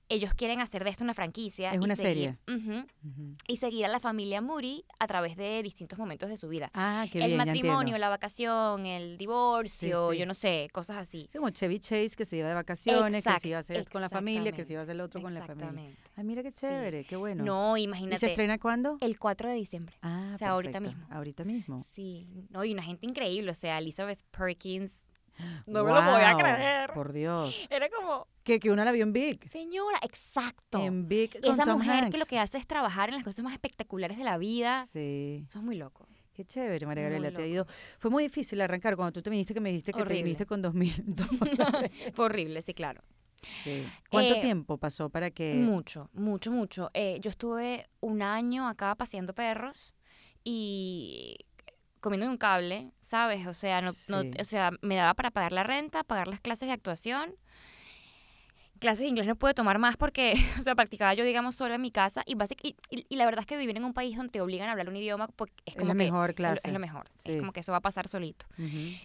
ellos quieren hacer de esto una franquicia. Es una serie. Y seguir a la familia Muri a través de distintos momentos de su vida. Ah, qué el matrimonio, la vacación, el divorcio, yo no sé, cosas así. Sí, como Chevy Chase que se iba de vacaciones, que se iba a hacer con la familia, que se iba a hacer el otro con la familia. Ay, mira qué chévere, qué bueno. No, imagínate. ¿Y se estrena cuándo? El 4 de diciembre. Ah, o sea, ahorita mismo. Ahorita mismo. Sí. No, y una gente increíble, o sea, Elizabeth Perkins no me lo podía creer. Por Dios. Era como, que, que una la vio en Big. Señora, exacto. En Big. Con Esa mujer que lo que hace es trabajar en las cosas más espectaculares de la vida. Sí. Eso es muy loco. Qué chévere, María Gabriela, te ha Fue muy difícil arrancar cuando tú te viniste que me dijiste que te viniste con 2000 (laughs) Fue horrible, sí, claro. Sí. ¿Cuánto eh, tiempo pasó para que...? Mucho, mucho, mucho. Eh, yo estuve un año acá paseando perros y comiendo un cable, ¿sabes? O sea, no, o sea, me daba para pagar la renta, pagar las clases de actuación clases de inglés no pude tomar más porque, (laughs) o sea, practicaba yo, digamos, sola en mi casa y, basic, y, la verdad es que vivir en un país donde te obligan a hablar un idioma pues, es como es la que mejor clase. Es, lo mejor, es como que eso va a pasar solito.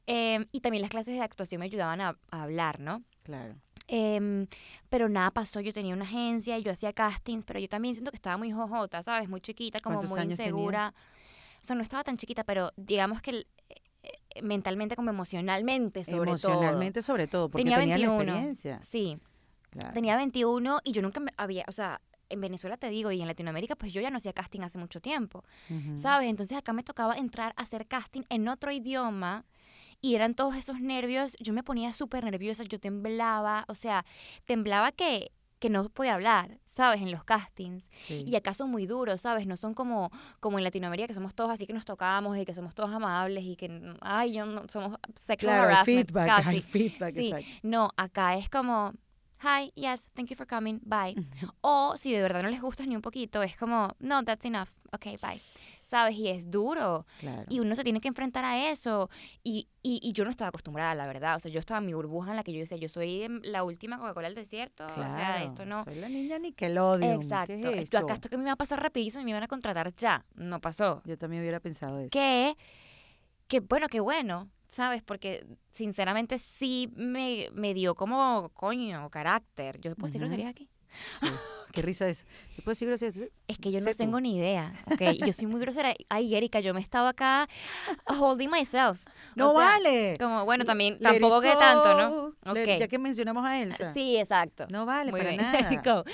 Em, y también las clases de actuación me ayudaban a, hablar, ¿no? Claro. Em, pero nada pasó, yo tenía una agencia, y yo hacía castings, pero yo también siento que estaba muy jojota, ¿sabes? Muy chiquita, como muy insegura. O sea, no estaba tan chiquita, pero digamos que eh, eh, mentalmente como emocionalmente sobre todo. Emocionalmente sobre todo, porque tenía, la experiencia. Sí. Tenía 21 y yo nunca había, o sea, en Venezuela te digo, y en Latinoamérica, pues yo ya no hacía casting hace mucho tiempo, ¿sabes? Entonces acá me tocaba entrar a hacer casting en otro idioma y eran todos esos nervios, yo me ponía súper nerviosa, yo temblaba, o sea, temblaba que, que no podía hablar, ¿sabes? En los castings. Y acá son muy duros, ¿sabes? No son como, como en Latinoamérica, que somos todos así que nos tocamos y que somos todos amables y que, ay, yo no, somos claro, feedback, (laughs) casi. No, acá es como hi, yes, thank you for coming, bye. o si de verdad no les gusta ni un poquito, es como, no, that's enough, ok, bye. ¿Sabes? Y es duro. Y uno se tiene que enfrentar a eso. Y, y, y, yo no estaba acostumbrada, la verdad. O sea, yo estaba en mi burbuja en la que yo decía, yo soy la última Coca-Cola del desierto. o sea, esto no. Soy la niña Nickelodeon. Exacto. ¿Qué es esto? acá esto que me iba a pasar rapidísimo y me iban a contratar ya. No pasó. Yo también hubiera pensado eso. Que, que bueno, que bueno ¿sabes? Porque sinceramente sí me, me dio como coño, carácter. Yo puedo decir groserías aquí. (laughs) Qué risa es. ¿Puedo decir groserías? Es que yo no tengo ni idea. Okay, (laughs) yo soy muy grosera. Ay, Erika, yo me estaba acá holding myself. No vale. Como, bueno, también tampoco que tanto, ¿no? Okay. ya que mencionamos a Elsa. Sí, exacto. No vale para (laughs) nada.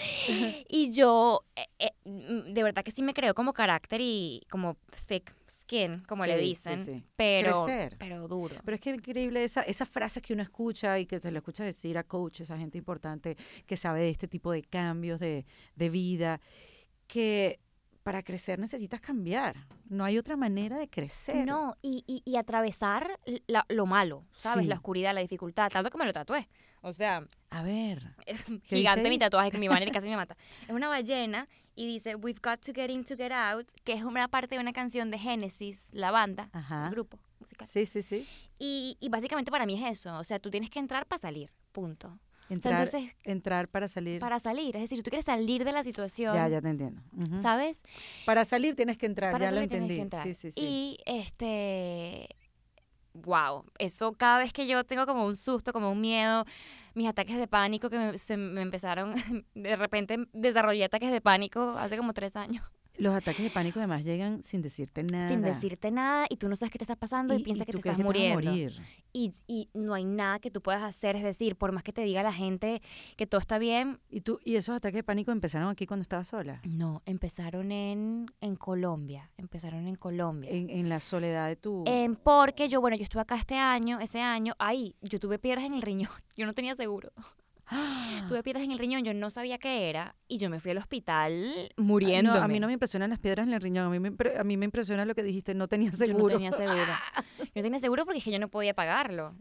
y yo, eh, eh, de verdad que sí me creo como carácter y como thick quién como le dicen, pero Crecer. pero duro. Pero es que increíble esa, esas frases que uno escucha y que se le escucha decir a coaches, a gente importante que sabe de este tipo de cambios de, vida, que para crecer necesitas cambiar. No hay otra manera de crecer. No, y, y, atravesar lo malo, ¿sabes? La oscuridad, la dificultad, tanto como me lo tatué. O sea. A ver. Gigante mi tatuaje que mi banner casi me mata. (laughs) Es una ballena y dice We've got to get in to get out, que es una parte de una canción de Genesis, la banda, grupo musical. Sí, sí, sí. Y, básicamente para mí es eso. O sea, tú tienes que entrar para salir. Punto. Entrar, entonces, entrar para salir. Para salir, es decir, si tú quieres salir de la situación. Ya, ya te entiendo. ¿Sabes? Para salir tienes que entrar, ya lo entendí. Sí, sí, sí. Y este wow, eso cada vez que yo tengo como un susto, como un miedo, mis ataques de pánico que me, me empezaron, (laughs) de repente desarrollé ataques de pánico hace como tres años. Los ataques de pánico además llegan sin decirte nada. Sin decirte nada y tú no sabes qué te está pasando y, piensas que te estás muriendo. morir. Y, no hay nada que tú puedas hacer, es decir, por más que te diga la gente que todo está bien. ¿Y tú y esos ataques de pánico empezaron aquí cuando estabas sola? No, empezaron en, en Colombia, empezaron en Colombia. En, la soledad de tu... Em, porque yo, bueno, yo estuve acá este año, ese año, ahí, yo tuve piedras en el riñón, (laughs) yo no tenía seguro. (gasps) Tuve piedras en el riñón, yo no sabía qué era y yo me fui al hospital muriendo. a mí no me impresionan las piedras en el riñón, a mí me, a mí me impresiona lo que dijiste, no tenía seguro. (laughs) Yo no tenía seguro. yo tenía seguro porque es yo no podía pagarlo.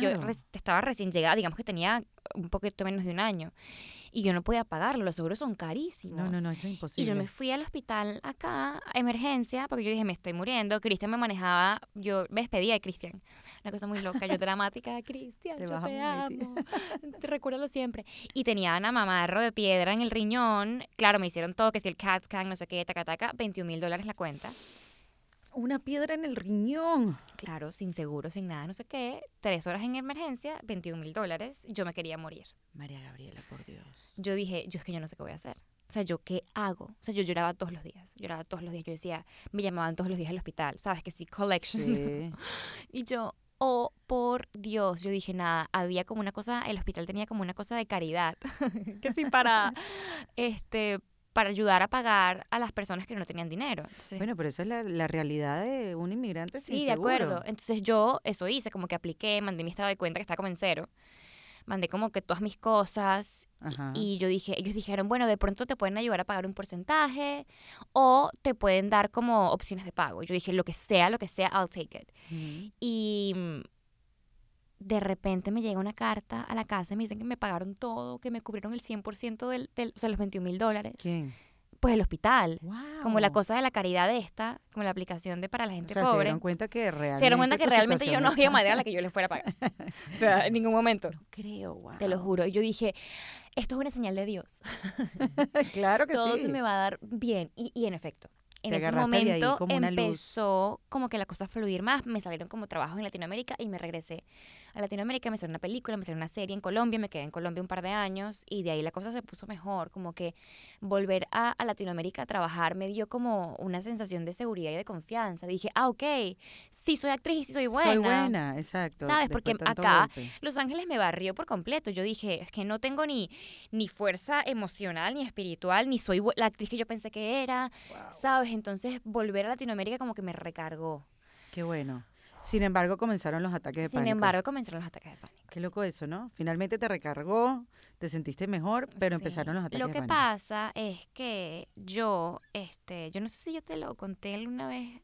yo estaba recién llegada, digamos que tenía un poquito menos de un año y yo no podía pagarlo, los seguros son carísimos. No, no, no, eso es imposible. Y yo me fui al hospital acá, a emergencia, porque yo dije, me estoy muriendo. Cristian me manejaba, yo me despedía de Cristian una cosa muy loca. Yo dramática, (laughs) Cristian, te, yo te amo, recuérdalo siempre. Y tenía una mamarro de piedra en el riñón. Claro, me hicieron todo, que si el CAT scan, no sé qué, taca, taca, 21 mil dólares la cuenta. Una piedra en el riñón. Claro, sin seguro, sin nada, no sé qué. Tres horas en emergencia, 21 mil dólares. Yo me quería morir. María Gabriela, por Dios. Yo dije, yo es que yo no sé qué voy a hacer. O sea, ¿yo qué hago? O sea, yo lloraba todos los días, lloraba todos los días. Yo decía, me llamaban todos los días al hospital, ¿sabes? Que sí, collection. (laughs) y yo, o, oh, por Dios, yo dije, nada, había como una cosa, el hospital tenía como una cosa de caridad, (laughs) que sí, para, (laughs) este, para ayudar a pagar a las personas que no tenían dinero. bueno, pero esa es la, realidad de un inmigrante. Sí, de acuerdo. Entonces yo eso hice, como que apliqué, mandé mi estado de cuenta que está como en cero mandé como que todas mis cosas y yo dije, ellos dijeron, bueno, de pronto te pueden ayudar a pagar un porcentaje o te pueden dar como opciones de pago. Yo dije, lo que sea, lo que sea, I'll take it. Y mm, de repente me llega una carta a la casa, y me dicen que me pagaron todo, que me cubrieron el 100% del, o sea, los 21 mil dólares. ¿Quién? pues el hospital. Como la cosa de la caridad esta, como la aplicación de para la gente pobre. Se dieron cuenta que realmente. Se dieron cuenta que realmente yo no había madera a la que yo les fuera a pagar. (laughs) o sea, en ningún momento. No creo, wow. Te lo juro. yo dije, esto es una señal de Dios. (laughs) claro que sí. Todo se me va a dar bien. Y, y en efecto. En ese momento empezó como que la cosa a fluir más. Me salieron como trabajos en Latinoamérica y me regresé a Latinoamérica, me hicieron una película, me hicieron una serie en Colombia, me quedé en Colombia un par de años y de ahí la cosa se puso mejor, como que volver a, Latinoamérica a trabajar me dio como una sensación de seguridad y de confianza. Dije, ah, ok, sí soy actriz y sí soy buena. Soy buena, exacto. ¿Sabes? Porque acá Los Ángeles me barrió por completo. Yo dije, es que no tengo ni, ni fuerza emocional, ni espiritual, ni soy la actriz que yo pensé que era, ¿sabes? Entonces volver a Latinoamérica como que me recargó. Qué bueno. Sin embargo, comenzaron los ataques de pánico. Sin embargo, comenzaron los ataques de pánico. Qué loco eso, ¿no? Finalmente te recargó, te sentiste mejor, pero empezaron los ataques de pánico. Lo que pasa es que yo, este, yo no sé si yo te lo conté alguna vez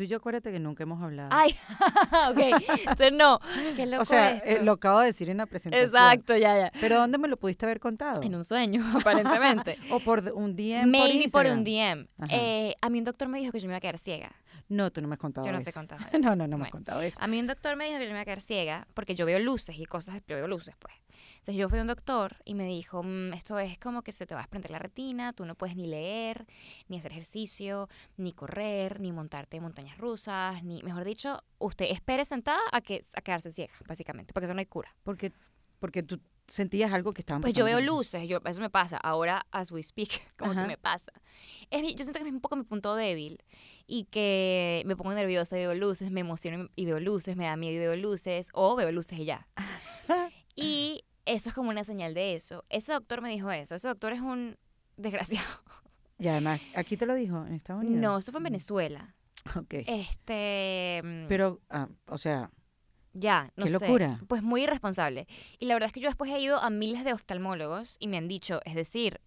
Tú y yo acuérdate que nunca hemos hablado. Ay, (laughs) ok. Entonces no, qué loco O sea, eh, lo acabo de decir en la presentación. Exacto, ya, ya. Pero ¿dónde me lo pudiste haber contado? En un sueño, (laughs) aparentemente. (laughs) o por un DM. Maybe por, por un DM. Eh, a mí un doctor me dijo que yo me iba a quedar ciega. No, tú no me has contado eso. Yo no te he contado eso. no, no, no me has contado eso. A mí un doctor me dijo que yo me iba a quedar ciega porque yo veo luces y cosas, yo veo luces, pues. Entonces yo fui a un doctor y me dijo, mm, esto es como que se te va a desprender la retina, tú no puedes ni leer, ni hacer ejercicio, ni correr, ni montarte en montañas rusas, ni, mejor dicho, usted espere sentada a, que, a quedarse ciega, básicamente, porque eso no hay cura. Porque, porque tú sentías algo que estaba Pues yo veo luces, yo, eso me pasa. Ahora, as we speak, (laughs) como que me pasa. yo siento que es un poco mi punto débil y que me pongo nerviosa y veo luces, me emociono y veo luces, me da miedo y veo luces, o veo luces y ya. (laughs) y eso es como una señal de eso. Ese doctor me dijo eso, ese doctor es un (laughs) desgraciado. Y además, ¿aquí te lo dijo en Estados Unidos? No, eso fue en mm. Venezuela. (laughs) Ok. Este... Mm, Pero, ah, o sea... Ya, no qué locura. Pues muy irresponsable. Y la verdad es que yo después he ido a miles de oftalmólogos y me han dicho, es decir,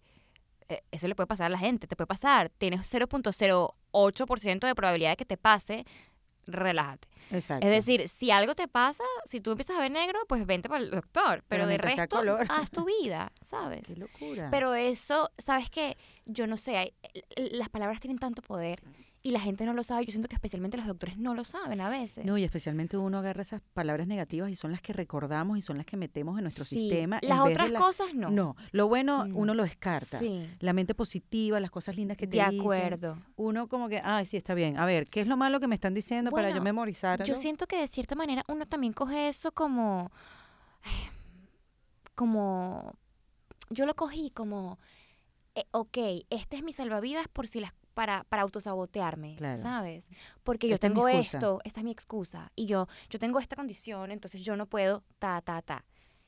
eh, eso le puede pasar a la gente, te puede pasar. Tienes 0.08% de probabilidad de que te pase, relájate. Exacto. Es decir, si algo te pasa, si tú empiezas a ver negro, pues vente para el doctor. Pero, de resto, haz tu vida, ¿sabes? (laughs) Qué locura. Pero eso, ¿sabes qué? Yo no sé, las palabras tienen tanto poder y la gente no lo sabe. Yo siento que especialmente los doctores no lo saben a veces. No, y especialmente uno agarra esas palabras negativas y son las que recordamos y son las que metemos en nuestro sistema. Las otras cosas no. No, lo bueno uno lo descarta. Sí. La mente positiva, las cosas lindas que te De acuerdo. Uno como que, ay, sí, está bien. A ver, ¿qué es lo malo que me están diciendo para yo memorizar? Yo siento que de cierta manera uno también coge eso como... (sighs) Como... Yo lo cogí como... Eh, ok, este es mi salvavidas por si las para, para autosabotearme, ¿sabes? Porque yo tengo esto, esta es mi excusa, y yo, yo tengo esta condición, entonces yo no puedo, ta, ta, ta.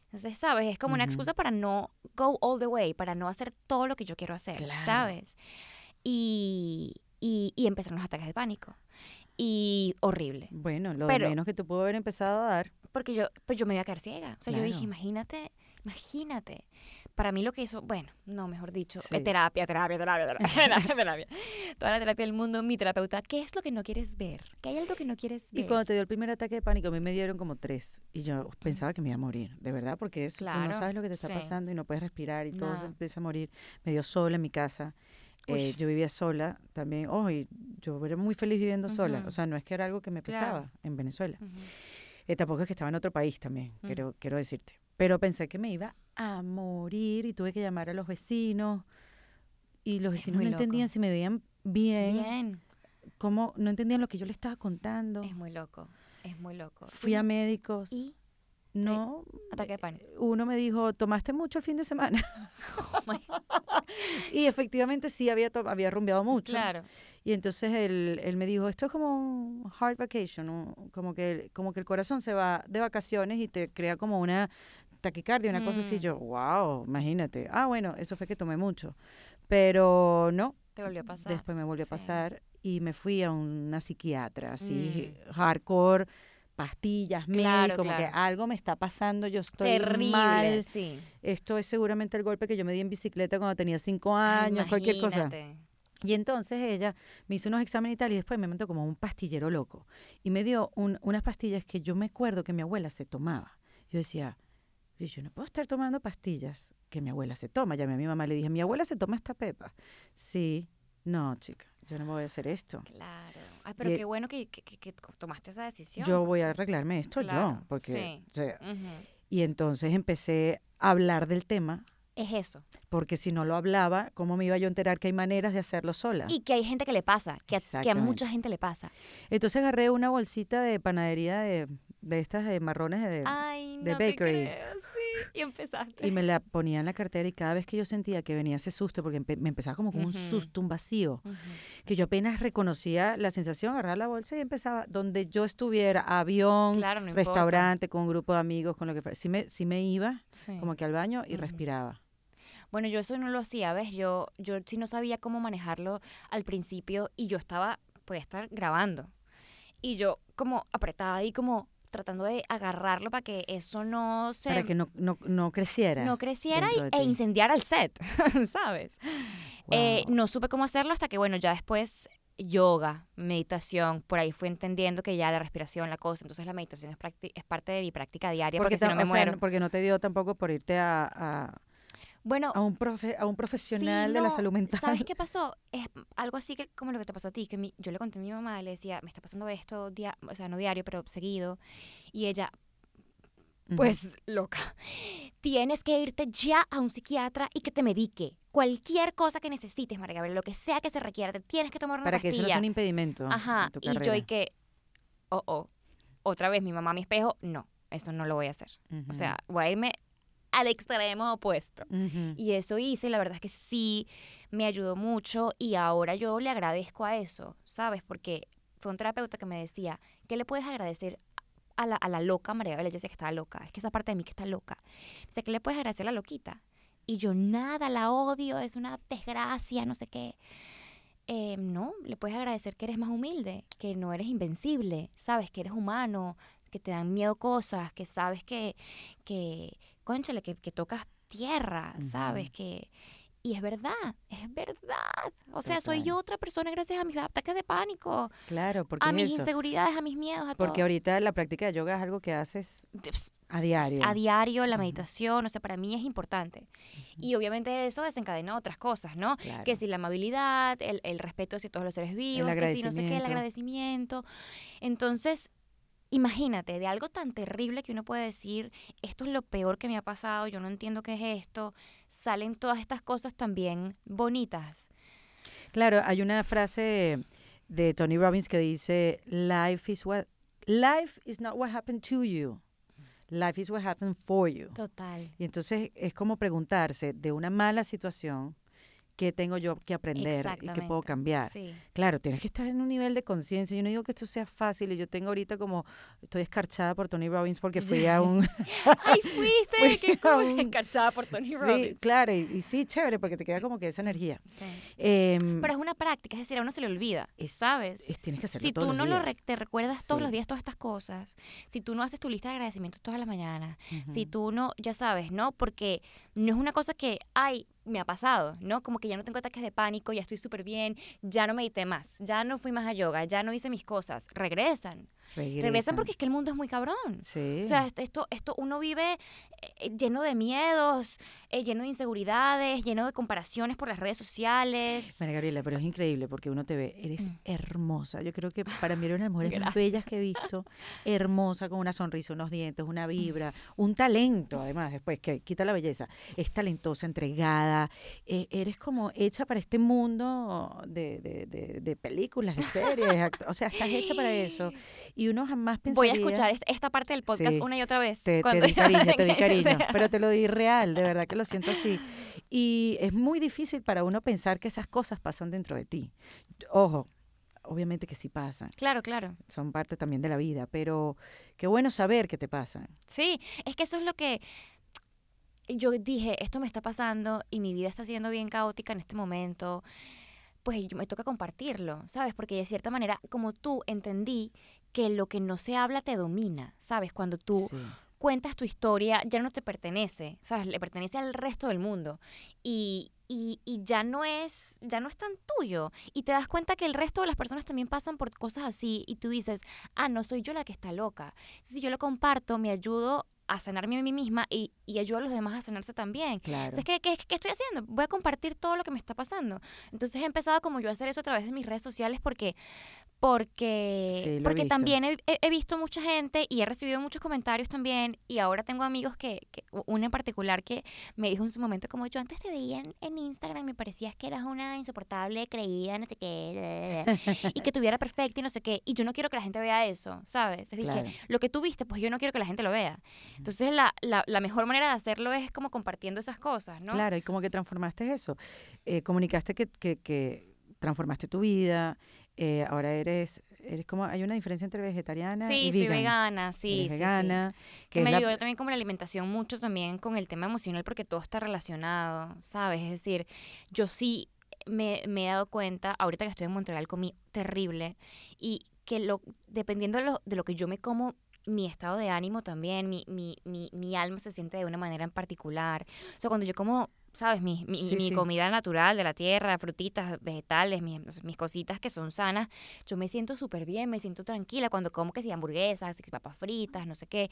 Entonces, ¿sabes? Es como una excusa para no go all the way, para no hacer todo lo que yo quiero hacer, ¿sabes? Y, y, y empezaron los ataques de pánico. Y horrible. Bueno, lo menos que te puedo haber empezado a dar. Porque yo, pues yo me iba a quedar ciega. O sea, yo dije, imagínate Imagínate. Para mí lo que hizo, bueno, no, mejor dicho, eh, terapia, terapia, (laughs) terapia, terapia, terapia, Toda la terapia del mundo, mi terapeuta, ¿qué es lo que no quieres ver? ¿Qué hay algo que no quieres ver? Y cuando te dio el primer ataque de pánico, a mí me dieron como tres. Y yo pensaba que me iba a morir, de verdad, porque es, claro, tú no sabes lo que te está pasando y no puedes respirar y todo se empieza a morir. Me dio sola en mi casa. Eh, yo vivía sola también. Oh, yo era muy feliz viviendo sola. O sea, no es que era algo que me pesaba en Venezuela. Eh, tampoco es que estaba en otro país también, mm. quiero, quiero decirte. Pero pensé que me iba a morir y tuve que llamar a los vecinos. Y los vecinos no entendían si me veían bien. Bien. ¿Cómo? No entendían lo que yo le estaba contando. Es muy loco, es muy loco. Fui a médicos. ¿Y? No. Ataque de pánico. Eh, uno me dijo, ¿tomaste mucho el fin de semana? (laughs) Oh (laughs) y efectivamente sí, había, había rumbeado mucho. Claro. Y entonces él, me dijo, esto es como un hard vacation, como, que, como que el corazón se va de vacaciones y te crea como una taquicardia, una cosa así, mm. yo, wow, imagínate. Ah, bueno, eso fue que tomé mucho. Pero no. Te volvió a pasar. Después me volvió a pasar y me fui a una psiquiatra, así, mm. hardcore, pastillas, mil, como que algo me está pasando, yo estoy Terrible, Sí. Esto es seguramente el golpe que yo me di en bicicleta cuando tenía cinco años, cualquier cosa. Y entonces ella me hizo unos exámenes y tal, y después me mandó como un pastillero loco. Y me dio unas pastillas que yo me acuerdo que mi abuela se tomaba. Yo decía, y yo no puedo estar tomando pastillas que mi abuela se toma. Llamé a mi mamá le dije, mi abuela se toma esta pepa. Sí, no, chica, yo no me voy a hacer esto. Claro. Ay, pero qué bueno que, tomaste esa decisión. Yo voy a arreglarme esto yo, porque... Sí. Y entonces empecé a hablar del tema. Es eso. Porque si no lo hablaba, ¿cómo me iba yo a enterar que hay maneras de hacerlo sola? Y que hay gente que le pasa, que que a mucha gente le pasa. Entonces agarré una bolsita de panadería de de estas eh, marrones de, de bakery. sí. Y empezaste. Y me la ponía en la cartera y cada vez que yo sentía que venía ese susto, porque me empezaba como un susto, un vacío, que yo apenas reconocía la sensación, agarrar la bolsa y empezaba donde yo estuviera, avión, restaurante, con un grupo de amigos, con lo que fuera. Sí me, iba como que al baño y respiraba. Bueno, yo eso no lo hacía, ¿ves? Yo, yo si no sabía cómo manejarlo al principio y yo estaba, podía estar grabando. Y yo como apretada y como, tratando de agarrarlo para que eso no se... Para que no, creciera. No creciera e incendiara el set, (laughs) ¿sabes? Eh, no supe cómo hacerlo hasta que, bueno, ya después yoga, meditación, por ahí fui entendiendo que ya la respiración, la cosa, entonces la meditación es, parte de mi práctica diaria porque, si no me muero. porque no te dio tampoco por irte a bueno, a un, profe, a un profesional de la salud mental. ¿Sabes (laughs) qué pasó? Es algo así que, como lo que te pasó a ti, que yo le conté a mi mamá, le decía, me está pasando esto, o sea, no diario, pero seguido, y ella, pues (laughs) loca, tienes que irte ya a un psiquiatra y que te medique. Cualquier cosa que necesites, María Gabriela, lo que sea que se requiera, te tienes que tomar una Para que eso no sea un impedimento. Ajá, y yo y que, oh, oh, otra vez mi mamá, mi espejo, no, eso no lo voy a hacer. O sea, voy a irme al extremo opuesto. Y eso hice, la verdad es que sí, me ayudó mucho y ahora yo le agradezco a eso, ¿sabes? Porque fue un terapeuta que me decía, ¿qué le puedes agradecer a la, loca María Yo sé que estaba loca, es que esa parte de mí que está loca. O que le puedes agradecer a la loquita? Y yo, nada, la odio, es una desgracia, no sé qué. Em, no, le puedes agradecer que eres más humilde, que no eres invencible, sabes que eres humano, que te dan miedo cosas, que sabes que, que, conchale, que, tocas tierra, ¿sabes? Que, y es verdad, es verdad. O sea, soy otra persona gracias a mis ataques de pánico. Claro, porque. A mis inseguridades, a mis miedos, a Porque ahorita la práctica de yoga es algo que haces a diario. A diario, la meditación, o sea, para mí es importante. Y obviamente eso desencadenó otras cosas, ¿no? Que si la amabilidad, el, respeto hacia todos los seres vivos, que si no sé qué, el agradecimiento. Entonces, imagínate, de algo tan terrible que uno puede decir, esto es lo peor que me ha pasado, yo no entiendo qué es esto, salen todas estas cosas también bonitas. Claro, hay una frase de Tony Robbins que dice, life is what life is not what happened to you. Life is what happened for you. Total. Y entonces es como preguntarse de una mala situación, que tengo yo que aprender y que puedo cambiar. Claro, tienes que estar en un nivel de conciencia. Yo no digo que esto sea fácil. Y yo tengo ahorita como, estoy escarchada por Tony Robbins porque fui a un... (laughs) ¡Ay, (laughs) fuiste! ¡Qué Escarchada por Tony Robbins. Sí, claro. Y, sí, chévere, porque te queda como que esa energía. Em, Pero es una práctica, es decir, a uno se le olvida, ¿sabes? tienes que hacerlo Si tú no Lo te recuerdas todos los días todas estas cosas, si tú no haces tu lista de agradecimientos todas las mañanas, si tú no, ya sabes, ¿no? Porque no es una cosa que, ay, me ha pasado, ¿no? Como que ya no tengo ataques de pánico, ya estoy súper bien, ya no medité más, ya no fui más a yoga, ya no hice mis cosas. Regresan. Regresan. porque es que el mundo es muy cabrón. O sea, esto, esto uno vive eh, lleno de miedos, eh, lleno de inseguridades, lleno de comparaciones por las redes sociales. María Gabriela, pero es increíble porque uno te ve, eres mm. hermosa. Yo creo que para mí eres una de las mujeres más bellas que he visto. Hermosa, con una sonrisa, unos dientes, una vibra, un talento, además, después, que quita la belleza. Es talentosa, entregada. Eh, eres como hecha para este mundo de, de, de, de películas, de series. o sea, estás hecha para eso y uno jamás pensaría... Voy a escuchar esta parte del podcast una y otra vez. te di (laughs) cariño, te di cariño, pero te lo di real, de verdad que lo siento así. (laughs) Y es muy difícil para uno pensar que esas cosas pasan dentro de ti. Ojo, obviamente que sí pasan. Claro, claro. Son parte también de la vida, pero qué bueno saber que te pasan. Sí, es que eso es lo que yo dije, esto me está pasando y mi vida está siendo bien caótica en este momento, pues me toca compartirlo, ¿sabes? Porque de cierta manera, como tú, entendí que lo que no se habla te domina, ¿sabes? Cuando tú cuentas tu historia, ya no te pertenece, ¿sabes? Le pertenece al resto del mundo. Y, ya no es ya no es tan tuyo y te das cuenta que el resto de las personas también pasan por cosas así y tú dices ah no soy yo la que está loca si yo lo comparto me ayudo a sanarme a mí misma y, y ayudo a los demás a sanarse también. ¿Sabes qué, qué estoy haciendo? Voy a compartir todo lo que me está pasando. Entonces he empezado como yo a hacer eso a través de mis redes sociales porque porque, porque también he, visto mucha gente y he recibido muchos comentarios también y ahora tengo amigos que, que uno en particular que me dijo en su momento como yo antes te veía en, Instagram y me parecías que eras una insoportable, creída, no sé qué, y que (laughs) tuviera perfecto y no sé qué, y yo no quiero que la gente vea eso, ¿sabes? dije, lo que tú viste, pues yo no quiero que la gente lo vea. Entonces la, la, mejor manera de hacerlo es como compartiendo esas cosas, ¿no? Claro, y como que transformaste eso, eh, comunicaste que, que, que transformaste tu vida, eh, ahora eres eres como hay una diferencia entre vegetariana y vegana, sí, sí vegana, sí. que me ayudó también como la alimentación mucho también con el tema emocional porque todo está relacionado, ¿sabes? Es decir, yo sí me, he dado cuenta, ahorita que estoy en Montreal comí terrible y que lo dependiendo de lo, que yo me como mi estado de ánimo también, mi, mi, mi, mi alma se siente de una manera en particular. O sea, cuando yo como ¿sabes? Mi, mi, comida natural de la tierra, frutitas, vegetales, mis, cositas que son sanas, yo me siento súper bien, me siento tranquila cuando como que si hamburguesas, si papas fritas, no sé qué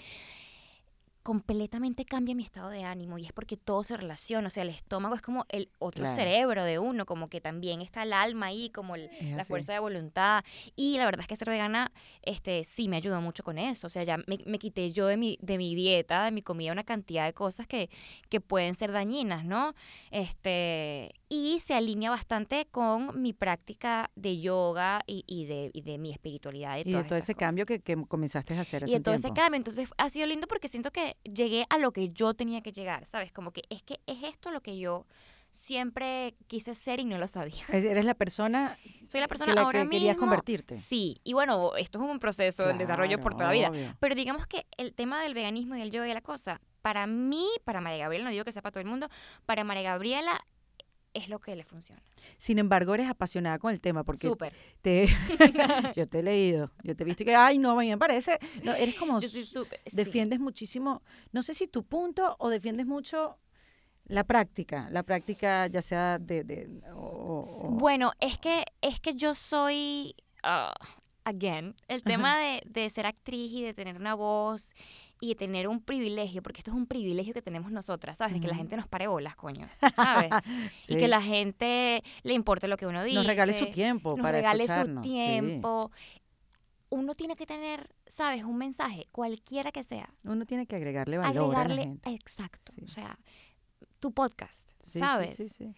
completamente cambia mi estado de ánimo y es porque todo se relaciona, o sea, el estómago es como el otro cerebro de uno, como que también está el alma ahí, como la fuerza de voluntad y la verdad es que ser vegana este sí me ayudó mucho con eso, o sea, ya me, me quité yo de mi, de mi dieta, de mi comida una cantidad de cosas que, que pueden ser dañinas, ¿no? Este, y se alinea bastante con mi práctica de yoga y, de, mi espiritualidad. Y, y de todo ese cambio que, comenzaste a hacer. Hace y de todo ese cambio. Entonces ha sido lindo porque siento que llegué a lo que yo tenía que llegar, ¿sabes? Como que es que es esto lo que yo siempre quise ser y no lo sabía. Eres la persona. Soy la persona que querías convertirte. Sí, y bueno, esto es un proceso en de desarrollo por toda la vida. Pero digamos que el tema del veganismo y del yoga y la cosa, para mí, para María Gabriela, no digo que sea para todo el mundo, para María Gabriela es lo que le funciona. Sin embargo, eres apasionada con el tema porque Súper. Te, (laughs) (laughs) yo te he leído, yo te he visto que, ay, no, a mí me parece, no, eres como, yo soy defiendes muchísimo, no sé si tu punto o defiendes mucho la práctica, la práctica ya sea de... bueno, es que, es que yo soy, ah, again, el tema de, de, ser actriz y de tener una voz y tener un privilegio, porque esto es un privilegio que tenemos nosotras, ¿sabes? que la gente nos pare bolas, coño, (laughs) ¿sabes? Y que la gente le importe lo que uno dice. Nos regale su tiempo nos para regale su tiempo. Uno tiene que tener, ¿sabes? Un mensaje, cualquiera que sea. Uno tiene que agregarle valor agregarle, Exacto. O sea, tu podcast, ¿sabes? sí, sí.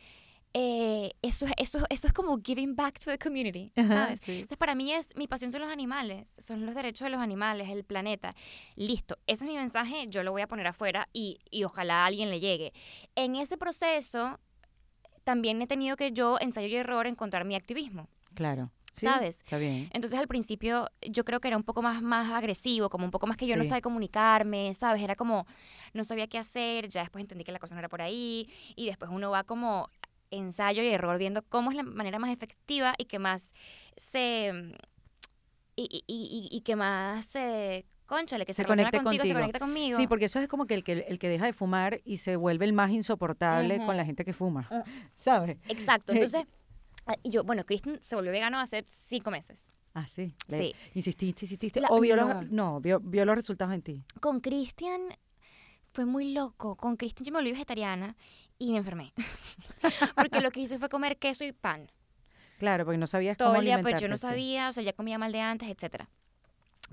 Eh, eso, eso, eso es como giving back to the community, ¿sabes? Entonces, para mí es, mi pasión son los animales, son los derechos de los animales, el planeta. Listo, ese es mi mensaje, yo lo voy a poner afuera y, y ojalá a alguien le llegue. En ese proceso, también he tenido que yo, ensayo y error, encontrar mi activismo. Claro. ¿sabes? Entonces al principio yo creo que era un poco más, más agresivo, como un poco más que yo no sabía comunicarme, ¿sabes? Era como no sabía qué hacer, ya después entendí que la cosa no era por ahí y después uno va como ensayo y error, viendo cómo es la manera más efectiva y que más se... Mm, y, que más se conchale, que se, contigo, se conecta conmigo. Sí, porque eso es como que el que, el que deja de fumar y se vuelve el más insoportable con la gente que fuma, (laughs) ¿sabes? Exacto, eh, entonces, ah, yo, bueno, Kristen se volvió vegano hace cinco meses. Ah, sí. sí. Insististe, insististe. no, vio, vio, los resultados en ti. Con Cristian fue muy loco. Con Christian yo me volví vegetariana y me enfermé. (laughs) porque lo que hice fue comer queso y pan. Claro, porque no sabías Todo cómo el día, pues yo no sabía, o sea, ya comía mal de antes, etcétera.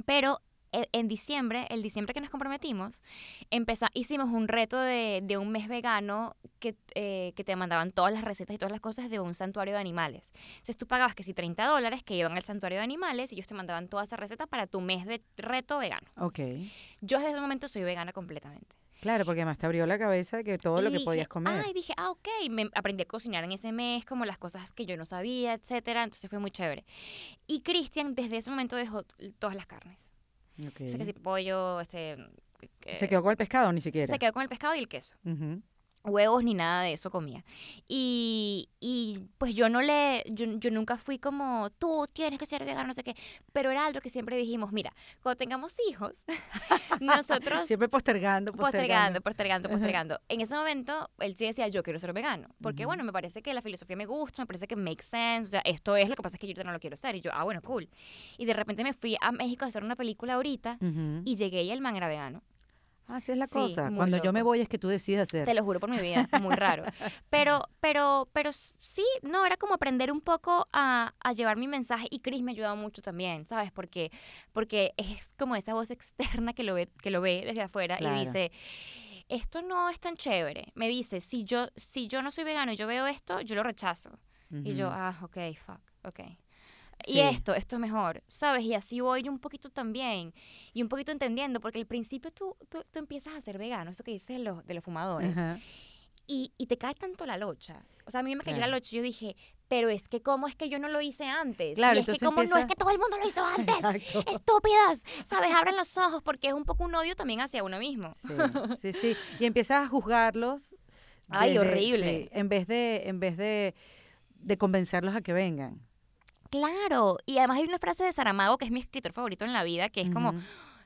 Pero e, en diciembre, el diciembre que nos comprometimos, empezá, hicimos un reto de, de, un mes vegano que, eh, que, te mandaban todas las recetas y todas las cosas de un santuario de animales. Entonces tú pagabas que si 30 dólares que iban al santuario de animales y ellos te mandaban todas esas recetas para tu mes de reto vegano. Ok. Yo desde ese momento soy vegana completamente. Claro, porque además te abrió la cabeza de que todo lo que podías comer. Ah, y dije, ah, ok, me aprendí a cocinar en ese mes, como las cosas que yo no sabía, etcétera, entonces fue muy chévere. Y Cristian desde ese momento dejó todas las carnes. O sea, que si pollo, este... ¿Se eh, quedó con el pescado ni siquiera? Se quedó con el pescado y el queso huevos ni nada de eso comía. Y, y pues yo no le, yo, nunca fui como, tú tienes que ser vegano, no sé qué, pero era algo que siempre dijimos, mira, cuando tengamos hijos, (laughs) nosotros... siempre postergando, postergando. Postergando, postergando, En ese momento, él sí decía, yo quiero ser vegano, porque bueno, me parece que la filosofía me gusta, me parece que makes sense, o sea, esto es lo que pasa es que yo no lo quiero ser, y yo, ah, bueno, cool. Y de repente me fui a México a hacer una película ahorita, y llegué y el man era vegano. Así es la cosa. Cuando yo me voy es que tú decides hacer. Te lo juro por mi vida, muy raro. (laughs) Pero, pero, pero sí, no, era como aprender un poco a, llevar mi mensaje y Chris me ha ayudado mucho también, ¿sabes? Porque, porque es como esa voz externa que lo ve, que lo ve desde afuera y dice, esto no es tan chévere. Me dice, si yo, si yo no soy vegano y yo veo esto, yo lo rechazo. Y yo, ah, ok, fuck, ok. Y esto, esto es mejor, ¿sabes? Y así voy un poquito también, y un poquito entendiendo, porque al principio tú, tú, tú empiezas a ser vegano, eso que dices de los, de los fumadores, y, te cae tanto la locha. O sea, a mí me cayó la locha, yo dije, pero es que cómo es que yo no lo hice antes. Claro, es que cómo no es que todo el mundo lo hizo (laughs) antes. Estúpidos, ¿sabes? Abran los ojos porque es un poco un odio también hacia uno mismo. Sí, sí, sí. Y empiezas a juzgarlos. Ay, horrible. en vez de en vez de convencerlos a que vengan claro. Y además hay una frase de Saramago, que es mi escritor favorito en la vida, que es como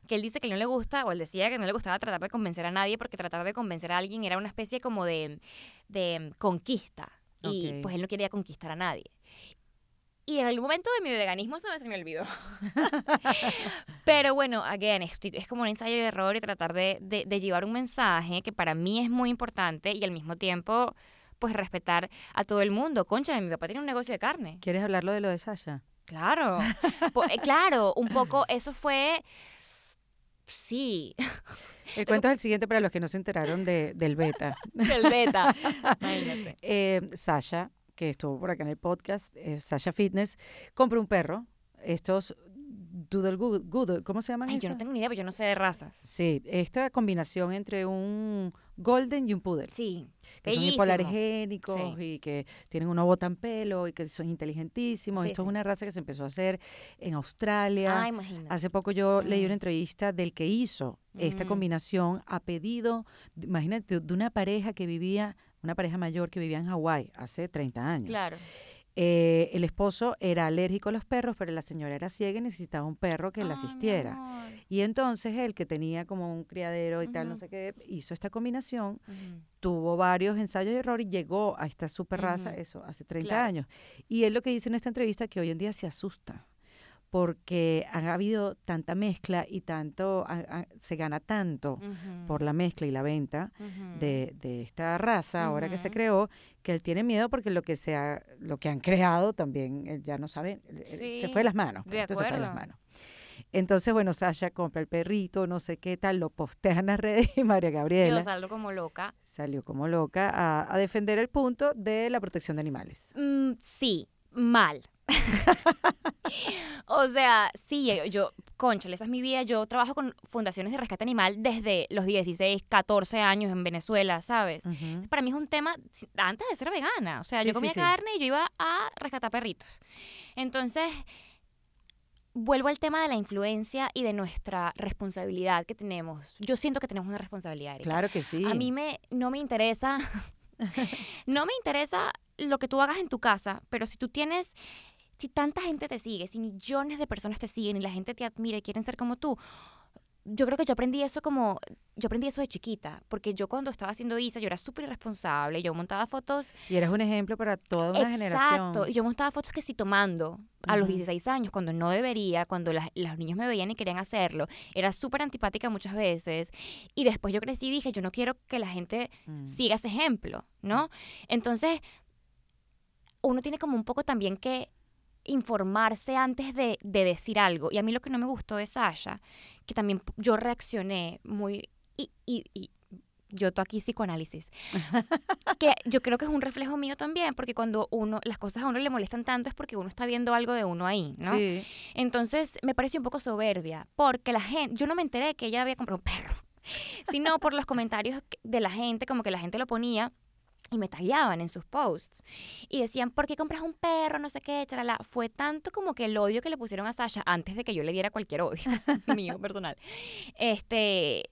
que él dice que no le gusta, o él decía que no le gustaba tratar de convencer a nadie, porque tratar de convencer a alguien era una especie como de, conquista. Y pues él no quería conquistar a nadie. Y en algún momento de mi veganismo se me, se me olvidó. (laughs) Pero bueno, again, es como un ensayo de error y tratar de llevar un mensaje que para mí es muy importante y al mismo tiempo pues respetar a todo el mundo. Concha, mi papá tiene un negocio de carne. ¿Quieres hablarlo de lo de Sasha? Claro, eh, claro, un poco eso fue... Sí. El cuento es el siguiente para los que no se enteraron del beta. (laughs) del beta. Eh, Sasha, que estuvo por acá en el podcast, eh, Sasha Fitness, compró un perro. Estos Doodle Good, ¿cómo se llaman? yo no tengo ni idea, pero pues, yo no sé de razas. Sí, esta combinación entre un golden y un poodle. Sí. Que son hipoalergénicos y que tienen un uno botan pelo y que son inteligentísimos. Esto es una raza que se empezó a hacer en Australia. Ah, imagínate. Hace poco yo leí mm. una entrevista del que hizo esta mm. combinación a pedido, imagínate, de una pareja que vivía, una pareja mayor que vivía en Hawái hace 30 años. Claro. Eh, el esposo era alérgico a los perros, pero la señora era ciega y necesitaba un perro que la asistiera. Y entonces el que tenía como un criadero y tal, no sé qué, hizo esta combinación, tuvo varios ensayos y errores y llegó a esta super raza, eso, hace 30 años. Y es lo que dice en esta entrevista que hoy en día se asusta porque ha habido tanta mezcla y tanto se gana tanto por la mezcla y la venta de, esta raza ahora que se creó que él tiene miedo porque lo que se lo que han creado también él ya no sabe se fue de las manos las entonces, bueno, Sasha compra el perrito, no sé qué tal, lo postea en las redes y (laughs) María Gabriela. como loca. Salió como loca a, defender el punto de la protección de animales. Mm, sí, mal (laughs) o sea, sí, eh, yo, yo esa es mi vida. Yo trabajo con fundaciones de rescate animal desde los 16, 14 años en Venezuela, ¿sabes? Para mí es un tema antes de ser vegana. O sea, yo comía carne y yo iba a rescatar perritos. Entonces, vuelvo al tema de la influencia y de nuestra responsabilidad que tenemos. Yo siento que tenemos una responsabilidad. Claro que sí. A mí me, no me interesa. (laughs) no me interesa lo que tú hagas en tu casa, pero si tú tienes si tanta gente te sigue, si millones de personas te siguen y la gente te admira y quieren ser como tú, yo creo que yo aprendí eso como, yo aprendí eso de chiquita, porque yo cuando estaba haciendo ISA, yo era súper irresponsable, yo montaba fotos. Y eras un ejemplo para toda una generación. Exacto, y yo montaba fotos que sí tomando a los 16 años, cuando no debería, cuando los niños me veían y querían hacerlo. Era súper antipática muchas veces. Y después yo crecí y dije, yo no quiero que la gente mm. siga ese ejemplo, ¿no? Entonces, uno tiene como un poco también que informarse antes de, decir algo. Y a mí lo que no me gustó es Sasha, que también yo reaccioné muy... Y, yo to aquí psicoanálisis, (laughs) que yo creo que es un reflejo mío también, porque cuando uno, las cosas a uno le molestan tanto es porque uno está viendo algo de uno ahí, ¿no? Entonces me pareció un poco soberbia, porque la gente, yo no me enteré de que ella había comprado un perro, (laughs) sino por los comentarios de la gente, como que la gente lo ponía y me tallaban en sus posts. Y decían, ¿por qué compras un perro? No sé qué, chalala. Fue tanto como que el odio que le pusieron a Sasha antes de que yo le diera cualquier odio (laughs) mío personal. Este,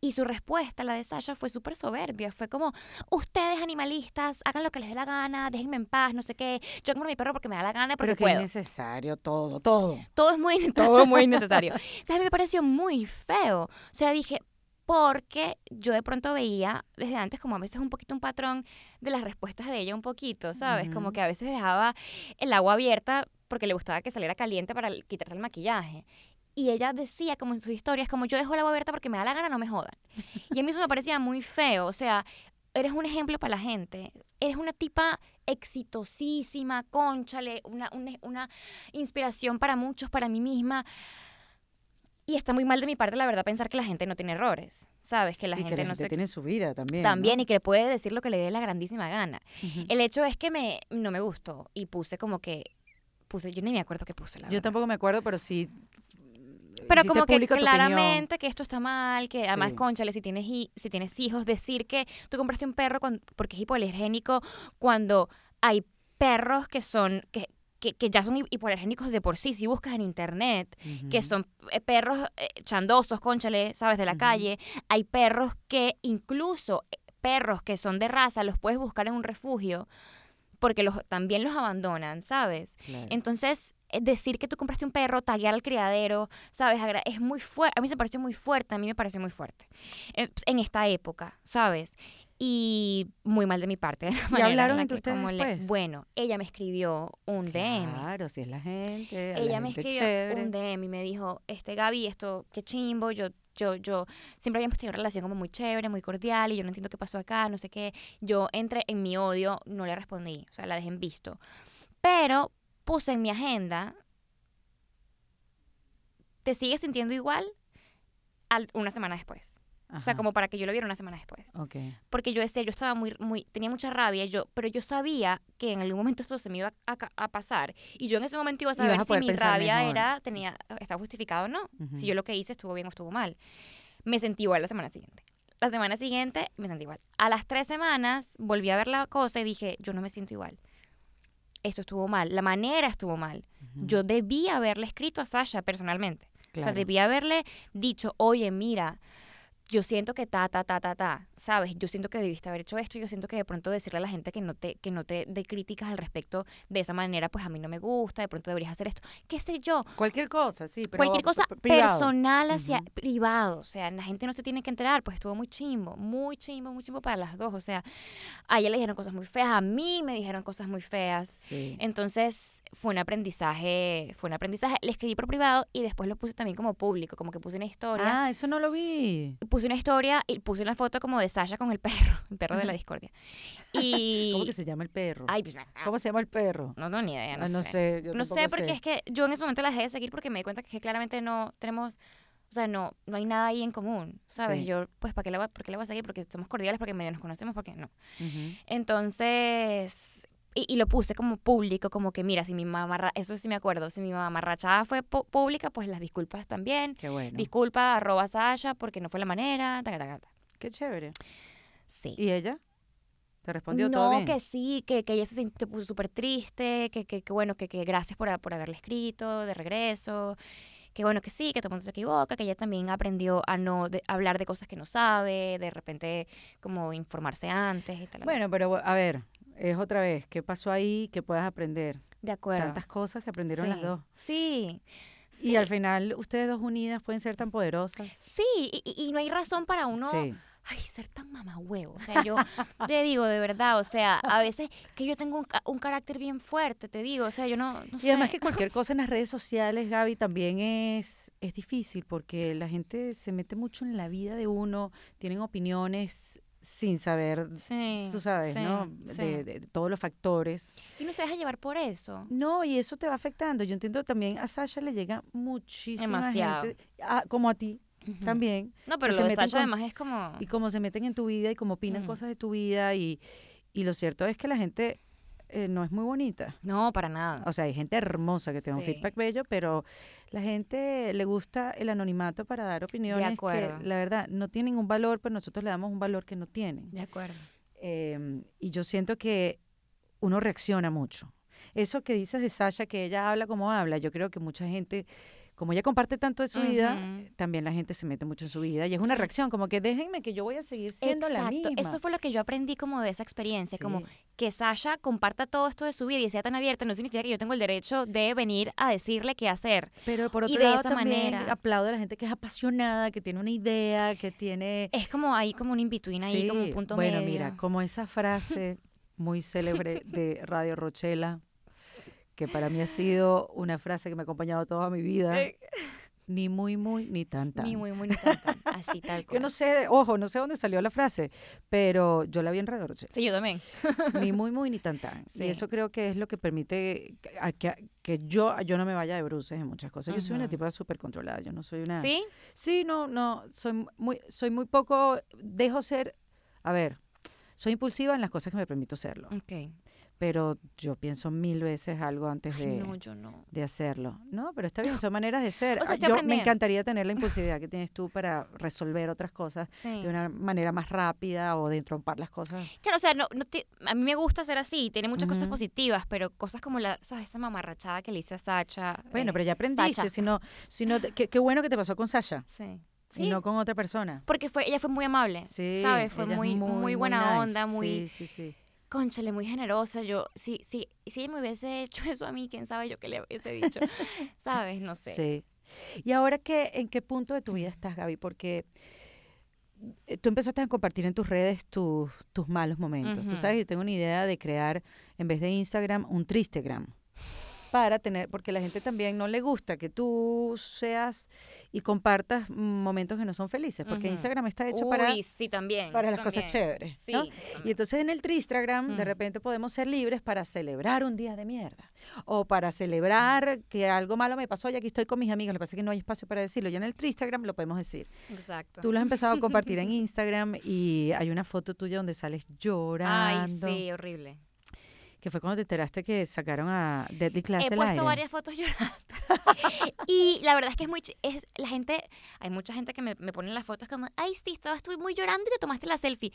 y su respuesta, la de Sasha, fue súper soberbia. Fue como, ustedes animalistas, hagan lo que les dé la gana, déjenme en paz, no sé qué. Yo compro mi perro porque me da la gana, porque Pero que es necesario todo, todo. Todo es muy, (laughs) todo muy necesario. (laughs) o sea, me pareció muy feo. O sea, dije, porque yo de pronto veía desde antes como a veces un poquito un patrón de las respuestas de ella un poquito, ¿sabes? Como que a veces dejaba el agua abierta porque le gustaba que saliera caliente para quitarse el maquillaje. Y ella decía como en sus historias, como yo dejo el agua abierta porque me da la gana, no me jodan. (laughs) Y a mí eso me parecía muy feo, o sea, eres un ejemplo para la gente, eres una tipa exitosísima, conchale, una, una inspiración para muchos, para mí misma y está muy mal de mi parte, la verdad, pensar que la gente no tiene errores, ¿sabes? Que la gente que la no gente tiene su vida también. También, y que puede decir lo que le dé la grandísima gana. El hecho es que me, no me gustó y puse como que, puse, yo ni me acuerdo qué puse, la Yo tampoco me acuerdo, pero sí mm, pero como que claramente que esto está mal, que además, cónchale si tienes, si tienes hijos, decir que tú compraste un perro porque es hipoalergénico cuando hay perros que son, que, que, ya son hipoalergénicos de por sí, si buscas en internet, que son eh, perros eh, chandosos, conchale, sabes, de la calle, hay perros que incluso eh, perros que son de raza los puedes buscar en un refugio porque los, también los abandonan, ¿sabes? Entonces, decir que tú compraste un perro, taguear al criadero, ¿sabes? Es muy fuerte, a mí se parece muy fuerte, a mí me parece muy fuerte en esta época, ¿sabes? y muy mal de mi parte. (laughs) hablaron entre ustedes pues. Bueno, ella me escribió un DM. Claro, si es la gente. Ella me escribió un DM y me dijo, este Gaby, esto, qué chimbo, yo, yo, yo, siempre habíamos tenido una relación como muy chévere, muy cordial y yo no entiendo qué pasó acá, no sé qué. Yo entré en mi odio, no le respondí, o sea, la dejé en visto. Pero puse en mi agenda, ¿te sigues sintiendo igual? una semana después. O sea, como para que yo lo viera una semana después. Okay. Porque yo, decía, yo estaba muy, muy, tenía mucha rabia, yo, pero yo sabía que en algún momento esto se me iba a, pasar. Y yo en ese momento iba a saber si mi rabia era, tenía, estaba justificado o no. Si yo lo que hice estuvo bien o estuvo mal. Me sentí igual la semana siguiente. La semana siguiente me sentí igual. A las tres semanas volví a ver la cosa y dije, yo no me siento igual. Esto estuvo mal, la manera estuvo mal. Yo debía haberle escrito a Sasha personalmente. O sea, debía haberle dicho, oye, mira, yo siento que ta, ta, ta, ta, ta sabes, yo siento que debiste haber hecho esto, yo siento que de pronto decirle a la gente que no te, que no te dé críticas al respecto de esa manera, pues a mí no me gusta, de pronto deberías hacer esto, qué sé yo. Cualquier cosa, sí, pero cualquier cosa personal hacia privado, o sea, la gente no se tiene que enterar, pues estuvo muy chimbo, muy chimbo, muy chimbo para las dos, o sea, a ella le dijeron cosas muy feas, a mí me dijeron cosas muy feas. Sí. Entonces, fue un aprendizaje, fue un aprendizaje, le escribí por privado y después lo puse también como público, como que puse una historia. Ah, eso no lo vi. Puse una historia y puse una foto como de Sasha con el perro, (laughs) el perro de la discordia. (laughs) ¿Cómo se llama el perro? Pues, ¿Cómo se llama el perro? No tengo ni idea, no, sé. Ah, no sé porque es que yo en ese momento la dejé de seguir porque me di cuenta que claramente no tenemos o sea, no, no hay nada ahí en común, ¿sabes? Yo, pues, ¿para qué la por qué la voy a seguir? Porque somos cordiales, porque medio nos conocemos, porque no. Entonces, y, lo puse como público, como que, mira, si mi mamá, eso sí me acuerdo, si mi mamá rachada fue pública, pues las disculpas también. Qué bueno. Disculpa, arroba Sasha, porque no fue la manera, Qué chévere. Sí. ¿Y ella? ¿Te respondió todo bien? que sí, que, ella se sintió pues, súper triste, que, bueno, que, gracias por, por haberle escrito de regreso, que bueno, que sí, que todo el mundo se equivoca, que ella también aprendió a no hablar de cosas que no sabe, de repente como informarse antes Bueno, pero a ver, es otra vez, ¿qué pasó ahí que puedas aprender? De acuerdo. Tantas cosas que aprendieron las dos. Sí. Y al final ustedes dos unidas pueden ser tan poderosas. Sí, y, no hay razón para uno... ser tan mamahuevo. O sea, yo te digo, de verdad, o sea, a veces que yo tengo un, carácter bien fuerte, te digo, o sea, yo no, sé. Y además que cualquier cosa en las redes sociales, Gaby, también es, es difícil porque la gente se mete mucho en la vida de uno, tienen opiniones sin saber, tú sabes, ¿no? De, todos los factores. Y no se deja llevar por eso. No, y eso te va afectando. Yo entiendo también a Sasha le llega muchísimo. Demasiado. Ah, como a ti, también. No, pero lo Sasha además es como... Y como se meten en tu vida y como opinan mm. cosas de tu vida y, y, lo cierto es que la gente eh, no es muy bonita. No, para nada. O sea, hay gente hermosa que tiene un feedback bello, pero la gente le gusta el anonimato para dar opiniones de acuerdo. la verdad no tienen ningún valor, pero nosotros le damos un valor que no tienen. De acuerdo. Em, y yo siento que uno reacciona mucho. Eso que dices de Sasha, que ella habla como habla, yo creo que mucha gente como ella comparte tanto de su vida, también la gente se mete mucho en su vida y es una reacción, como que déjenme que yo voy a seguir siendo la misma. Eso fue lo que yo aprendí como de esa experiencia, como que Sasha comparta todo esto de su vida y sea tan abierta no significa que yo tengo el derecho de venir a decirle qué hacer. Pero por otro lado, también aplaudo a la gente que es apasionada, que tiene una idea, que tiene... Es como ahí como un in between, ahí como un punto medio. Bueno, mira, como esa frase (laughs) muy célebre de Radio Rochela, que para mí ha sido una frase que me ha acompañado toda mi vida. Ni muy, muy, ni tanta. Ni muy, muy, ni tan, Así tal cual. Yo no sé, ojo, no sé dónde salió la frase, pero yo la vi en Sí, yo también. (laughs) Ni muy, muy, ni tanta. Sí. Y eso creo que es lo que permite que, yo, yo no me vaya de bruces en muchas cosas. Yo soy una tipa súper controlada, yo no soy una... ¿Sí? Sí, no, no, soy muy, soy muy poco, dejo ser, a ver, soy impulsiva en las cosas que me permito serlo. Ok pero yo pienso mil veces algo antes de, hacerlo. No, pero está bien, (laughs) son maneras de ser. Ah, yo me encantaría tener la impulsividad que tienes tú para resolver otras cosas de una manera más rápida o de trompar las cosas. Claro, o sea, a mí me gusta ser así, tiene muchas cosas positivas, pero cosas como la, ¿sabes? esa mamarrachada que le hice a Sacha. Bueno, eh, pero ya aprendiste, (gasps) qué bueno que te pasó con Sasha. y no con otra persona. Porque fue, ella fue muy amable, ¿sabes? Fue muy, muy, buena onda, muy... Sí, sí, sí conchale, muy generosa. Yo, sí, sí, sí me hubiese (laughs) hecho eso a mí, quién sabe yo qué le hubiese dicho. (laughs) ¿Sabes? No sé. Sí. ¿Y ahora qué, en qué punto de tu vida estás, Gaby? Porque eh, tú empezaste a compartir en tus redes tus, tus malos momentos. Tú sabes, yo tengo una idea de crear, en vez de Instagram, un Tristegram para tener, porque la gente también no le gusta que tú seas y compartas momentos que no son felices, porque Instagram está hecho para, sí, también, para las cosas chéveres. ¿no? Y entonces en el Tristagram de mm. repente podemos ser libres para celebrar un día de mierda o para celebrar mm. que algo malo me pasó y aquí estoy con mis amigos. Lo que pasa es que no hay espacio para decirlo. Ya en el Tristagram lo podemos decir. Exacto. Tú lo has empezado a compartir en (laughs) Instagram y hay una foto tuya donde sales llorando. Ay, sí, horrible que fue cuando te enteraste que sacaron a Deadly Class He puesto varias fotos (laughs) llorando. y la verdad es que es muy... Es, la gente... Hay mucha gente que me, me pone las fotos como, ay, sí, estaba, estoy muy llorando y te tomaste la selfie.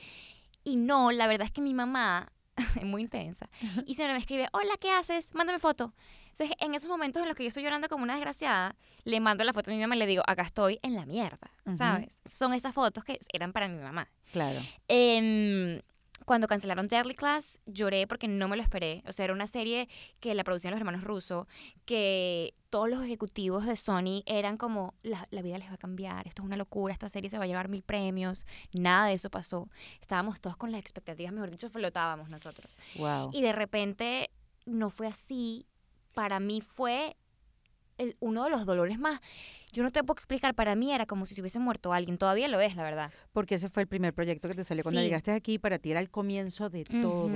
Y no, la verdad es que mi mamá (laughs) es muy intensa. Y siempre me escribe, hola, ¿qué haces? Mándame foto. Entonces, en esos momentos en los que yo estoy llorando como una desgraciada, le mando la foto a mi mamá y le digo, acá estoy en la mierda, ¿sabes? Son esas fotos que eran para mi mamá. Claro. Em, cuando cancelaron Deadly Class, lloré porque no me lo esperé. O sea, era una serie que la producían los hermanos rusos, que todos los ejecutivos de Sony eran como, la, la, vida les va a cambiar, esto es una locura, esta serie se va a llevar mil premios. Nada de eso pasó. Estábamos todos con las expectativas, mejor dicho, flotábamos nosotros. Wow. Y de repente no fue así. Para mí fue uno de los dolores más. Yo no te puedo explicar, para mí era como si se hubiese muerto alguien, todavía lo es, la verdad. Porque ese fue el primer proyecto que te salió cuando llegaste aquí, para ti era el comienzo de todo,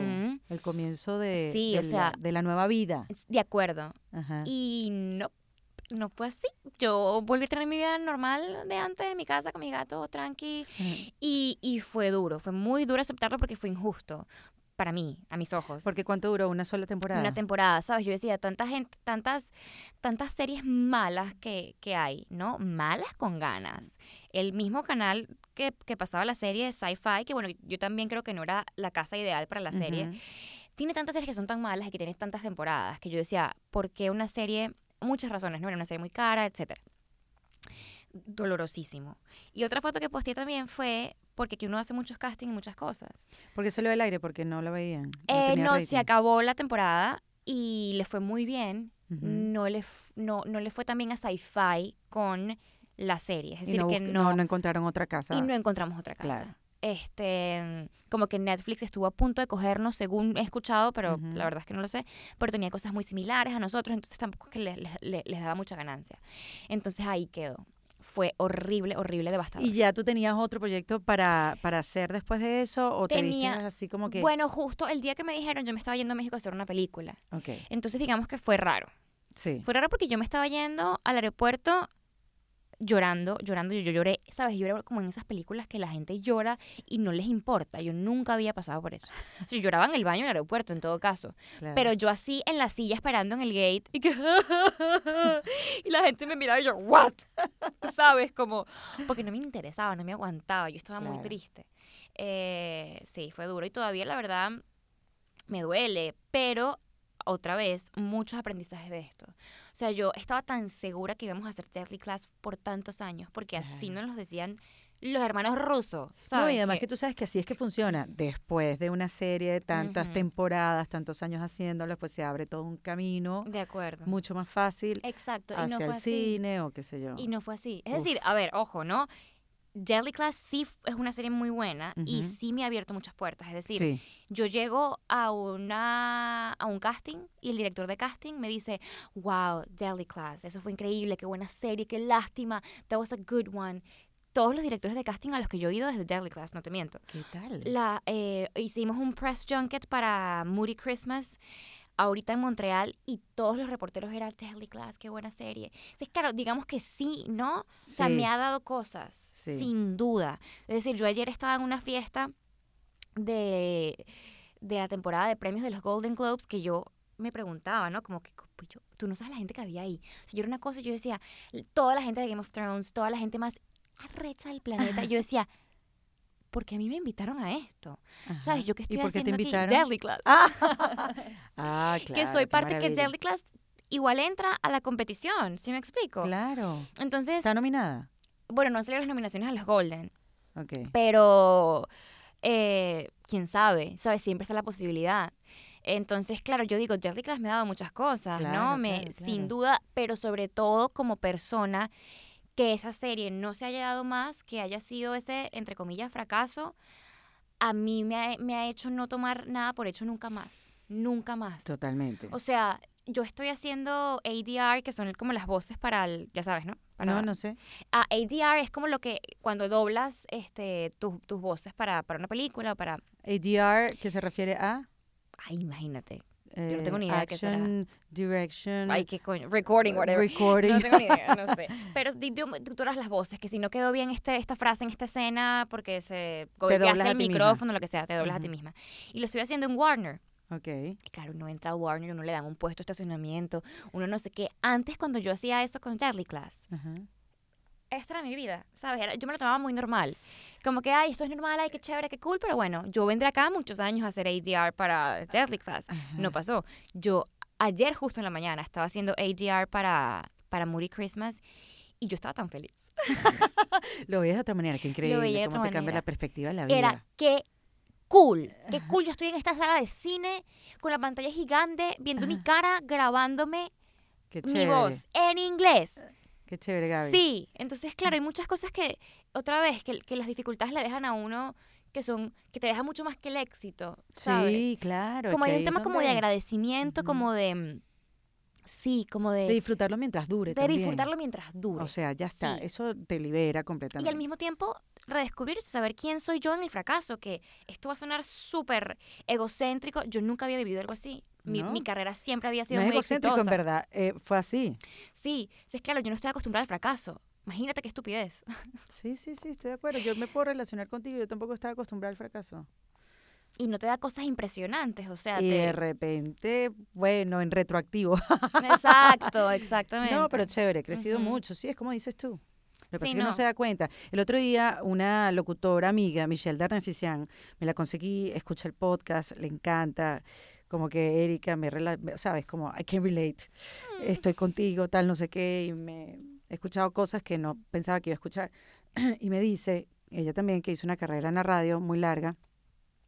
el comienzo de, de la, nueva vida. De acuerdo. Y no, no fue así. Yo volví a tener mi vida normal de antes, de mi casa, con mi gato, tranqui. y, y, fue duro, fue muy duro aceptarlo porque fue injusto para mí, a mis ojos. Porque cuánto duró una sola temporada. Una temporada, ¿sabes? Yo decía, tanta gente, tantas, tantas series malas que, que hay, ¿no? Malas con ganas. El mismo canal que, que pasaba la serie de Sci-Fi, que bueno, yo también creo que no era la casa ideal para la serie. Tiene tantas series que son tan malas y que tienes tantas temporadas que yo decía, ¿por qué una serie? Muchas razones, ¿no? Era una serie muy cara, etcétera dolorosísimo. Y otra foto que posteé también fue porque que uno hace muchos castings y muchas cosas. Porque ve el aire, porque no lo veían. No, eh, no se acabó la temporada y le fue muy bien. no, le no, le fue también a Sci-Fi con la serie. Es decir, que no, no, encontraron otra casa. Y no encontramos otra casa. Este, como que Netflix estuvo a punto de cogernos, según he escuchado, pero la verdad es que no lo sé, pero tenía cosas muy similares a nosotros, entonces tampoco es que les, les daba mucha ganancia. Entonces ahí quedó fue horrible, horrible, devastador. ¿Y ya tú tenías otro proyecto para, hacer después de eso? ¿O Tenía, te así como que.? Bueno, justo el día que me dijeron, yo me estaba yendo a México a hacer una película. Ok. Entonces, digamos que fue raro. Sí. Fue raro porque yo me estaba yendo al aeropuerto llorando, llorando, yo, lloré, ¿sabes? Yo lloré como en esas películas que la gente llora y no les importa. Yo nunca había pasado por eso. yo (laughs) lloraba en el baño en el aeropuerto, en todo caso. Pero yo así en la silla esperando en el gate y, que, (laughs) la gente me miraba y yo, ¿what? (laughs) ¿Sabes? Como, porque no me interesaba, no me aguantaba, yo estaba muy triste. Eh, sí, fue duro y todavía la verdad me duele, pero otra vez, muchos aprendizajes de esto. O sea, yo estaba tan segura que íbamos a hacer Deadly Class por tantos años, porque así nos los decían los hermanos rusos. No, y además que, tú sabes que así es que funciona. Después de una serie de tantas temporadas, tantos años haciéndolo, pues se abre todo un camino. De acuerdo. Mucho más fácil. Exacto. y no fue el cine o qué sé yo. Y no fue así. Es decir, a ver, ojo, ¿no? Deadly Class sí es una serie muy buena y sí me ha abierto muchas puertas. Es decir, yo llego a, una, a un casting y el director de casting me dice, wow, Deadly Class, eso fue increíble, qué buena serie, qué lástima, that was a good one. Todos los directores de casting a los que yo he ido desde Daily Class, no te miento. ¿Qué tal? La, eh, hicimos un press junket para Moody Christmas ahorita en Montreal y todos los reporteros eran Telly Class, qué buena serie. Entonces, claro, digamos que sí, ¿no? O sea, me ha dado cosas, sin duda. Es decir, yo ayer estaba en una fiesta de, de la temporada de premios de los Golden Globes que yo me preguntaba, ¿no? Como que pues tú no sabes la gente que había ahí. O sea, yo era una cosa, yo decía, toda la gente de Game of Thrones, toda la gente más arrecha del planeta, yo decía, porque a mí me invitaron a esto. ¿Sabes? Yo que estoy ¿Y te Jelly Class. Ah, claro. (laughs) Ah, que soy parte que Jelly Class igual entra a la competición, ¿sí me explico? Claro. Entonces. ¿Está nominada? Bueno, no han las nominaciones a los Golden. Ok. Pero. Eh, quién sabe, ¿sabes? Siempre está la posibilidad. Entonces, claro, yo digo, Jelly Class me ha dado muchas cosas, ¿no? Me, Sin duda, pero sobre todo como persona que esa serie no se haya dado más, que haya sido ese, entre comillas, fracaso, a mí me ha, me ha hecho no tomar nada por hecho nunca más. Nunca más. Totalmente. O sea, yo estoy haciendo ADR, que son como las voces para el, ya sabes, ¿no? no, no sé. ADR ah, es como lo que cuando doblas este, tus voces para, para una película o para... ADR, que se refiere a... Ay, imagínate. Yo no tengo ni idea de qué será. Direction. Ay, qué coño. Recording, whatever. Recording. No tengo ni idea, no sé. (laughs) Pero di las voces, que si no quedó bien este, esta frase en esta escena porque se doblas el micrófono, lo que sea, te doblas a ti misma. Y lo estoy haciendo en Warner. Ok. claro, uno entra a Warner, uno le dan un puesto de estacionamiento, uno no sé qué. Antes, cuando yo hacía eso con Charlie Class, Ajá. Esta era mi vida, ¿sabes? yo me lo tomaba muy normal. Como que, ay, esto es normal, ay, qué chévere, qué cool, pero bueno, yo vendré acá muchos años a hacer ADR para Deadly Class. No pasó. Yo ayer justo en la mañana estaba haciendo ADR para, para Moody Christmas y yo estaba tan feliz. (laughs) lo veía de otra manera, qué increíble. Lo veía de cómo otra te cambia la perspectiva de la vida. Era qué cool, qué cool. Yo estoy en esta sala de cine con la pantalla gigante, viendo mi cara, grabándome mi voz en inglés. Qué chévere, Gaby. Sí, entonces, claro, mm. hay muchas cosas que, otra vez, que, las dificultades le dejan a uno que son que te deja mucho más que el éxito, Sí, claro. Como hay un tema como de agradecimiento, como de mm, sí, como de de disfrutarlo mientras dure. De disfrutarlo mientras dure. O sea, ya está, eso te libera completamente. Y al mismo tiempo redescubrirse, saber quién soy yo en el fracaso, que esto va a sonar súper egocéntrico, yo nunca había vivido algo así mi, carrera siempre había sido muy es egocéntrico, en verdad. Eh, fue así. Sí, es claro, yo no estoy acostumbrada al fracaso. Imagínate qué estupidez. (laughs) Sí, sí, sí, estoy de acuerdo. Yo me puedo relacionar contigo, yo tampoco estaba acostumbrada al fracaso. Y no te da cosas impresionantes, o sea. Y de repente, bueno, en retroactivo. (laughs) Exacto, exactamente. No, pero chévere, he crecido mucho, sí, es como dices tú. Lo que pasa no. que se da cuenta. El otro día, una locutora amiga, Michelle Darnan-Sissian, me la conseguí, escucha el podcast, le encanta como que Erika, me rela sabes, como I can relate, mm. estoy contigo, tal, no sé qué, y me he escuchado cosas que no pensaba que iba a escuchar. (clears throat) y me dice, ella también, que hizo una carrera en la radio muy larga,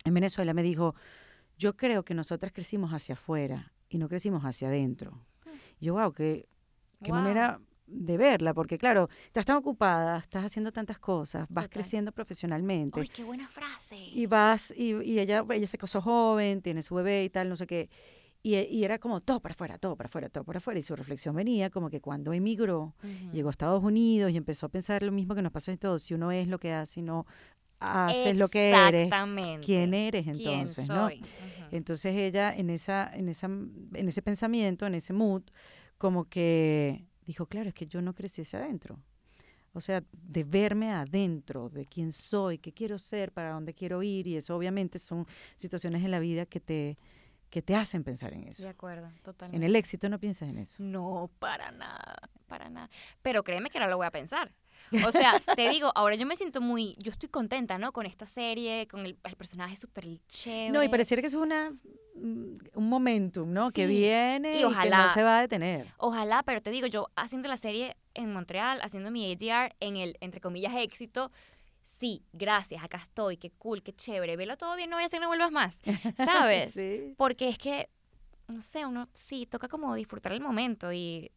en Venezuela, me dijo, yo creo que nosotras crecimos hacia afuera y no crecimos hacia adentro. Mm. Y yo, wow, qué, qué manera de verla, porque claro, estás tan ocupada, estás haciendo tantas cosas, vas creciendo profesionalmente. ¡Ay, qué buena frase! Y vas, y, y, ella, ella se casó joven, tiene su bebé y tal, no sé qué. Y, era como todo para afuera, todo para afuera, todo para afuera. Y su reflexión venía como que cuando emigró, llegó a Estados Unidos y empezó a pensar lo mismo que nos pasa en todos, si uno es lo que hace y no haces lo que eres. ¿Quién eres entonces? ¿no? Entonces ella en esa, en esa, en ese pensamiento, en ese mood, como que dijo, claro, es que yo no crecí adentro. O sea, de verme adentro, de quién soy, qué quiero ser, para dónde quiero ir. Y eso obviamente son situaciones en la vida que te, que te hacen pensar en eso. De acuerdo, totalmente. En el éxito no piensas en eso. No, para nada, para nada. Pero créeme que ahora lo voy a pensar. O sea, te digo, ahora yo me siento muy, yo estoy contenta, ¿no? Con esta serie, con el, personaje súper chévere. No, y pareciera que es una mm, un momentum, ¿no? Que viene y, que no se va a detener. Ojalá, pero te digo, yo haciendo la serie en Montreal, haciendo mi ADR en el, entre comillas, éxito, sí, gracias, acá estoy, qué cool, qué chévere, velo todo bien, no voy a hacer que no vuelvas más, (laughs) ¿sabes? Porque es que, no sé, uno sí, toca como disfrutar el momento y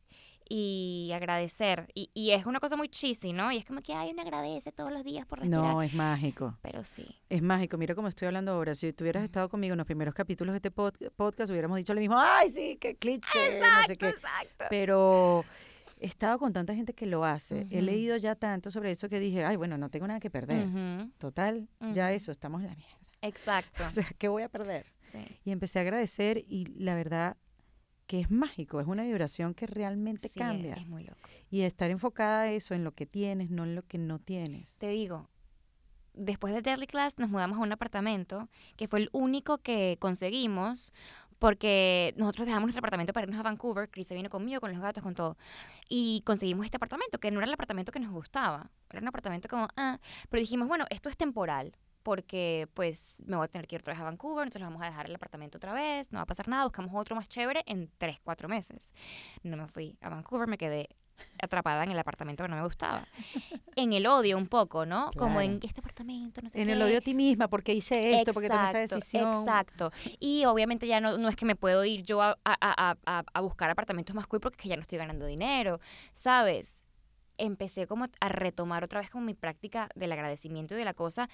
y agradecer. Y, y, es una cosa muy cheesy, ¿no? Y es como que hay uno agradece todos los días por respirar. No, es mágico. Pero sí. Es mágico. Mira cómo estoy hablando ahora. Si tú hubieras estado conmigo en los primeros capítulos de este podcast, hubiéramos dicho lo mismo. ¡Ay, sí! ¡Qué cliché! Exacto, exacto. Pero he estado con tanta gente que lo hace. He leído ya tanto sobre eso que dije, ay, bueno, no tengo nada que perder. Total, ya eso, estamos en la mierda. Exacto. (laughs) O sea, ¿qué voy a perder? Sí. Y empecé a agradecer y la verdad que es mágico, es una vibración que realmente e, cambia. Sí, es muy loco. Y estar enfocada eso, en lo que tienes, no en lo que no tienes. Te digo, después de Deadly Class nos mudamos a un apartamento que fue el único que conseguimos porque nosotros dejamos nuestro apartamento para irnos a Vancouver, Chris se vino conmigo, con los gatos, con todo, y conseguimos este apartamento, que no era el apartamento que nos gustaba, era un apartamento como, ah, pero dijimos, bueno, esto es temporal, porque pues me voy a tener que ir otra vez a Vancouver, entonces vamos a dejar el apartamento otra vez, no va a pasar nada, buscamos otro más chévere en tres, cuatro meses. No me fui a Vancouver, me quedé atrapada en el apartamento que no me gustaba. En el odio un poco, ¿no? Como en este apartamento, no sé En el odio a ti misma, porque hice esto, porque tomé esa decisión. Exacto. Y obviamente ya no, no es que me puedo ir yo a, a, a, a buscar apartamentos más cool porque es que ya no estoy ganando dinero, ¿sabes? Empecé como a retomar otra vez como mi práctica del agradecimiento y de la cosa,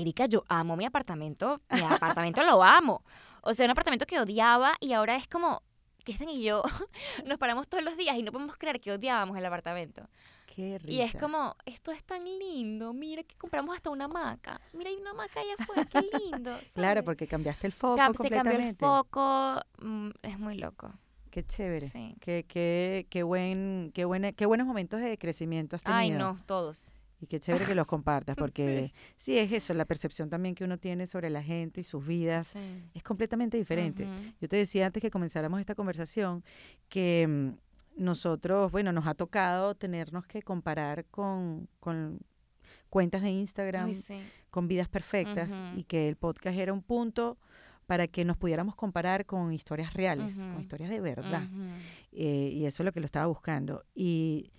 Erika, yo amo mi apartamento, mi apartamento lo amo. O sea, un apartamento que odiaba y ahora es como, Cristian y yo (laughs) nos paramos todos los días y no podemos creer que odiábamos el apartamento. Qué risa. Y es como, esto es tan lindo, mira que compramos hasta una hamaca. Mira, hay una hamaca allá afuera, qué lindo. (laughs) Claro, porque cambiaste el foco. completamente. Se cambió el foco, mm, es muy loco. Qué chévere. Sí. Qué, buen, qué, qué buenos momentos de crecimiento has tenido. Ay, no, todos. Y qué chévere que los compartas, (laughs) porque sí. es eso, la percepción también que uno tiene sobre la gente y sus vidas es completamente diferente. Yo te decía antes que comenzáramos esta conversación que mm, nosotros, bueno, nos ha tocado tenernos que comparar con, cuentas de Instagram, con vidas perfectas, y que el podcast era un punto para que nos pudiéramos comparar con historias reales, con historias de verdad. Eh, y eso es lo que lo estaba buscando. Y,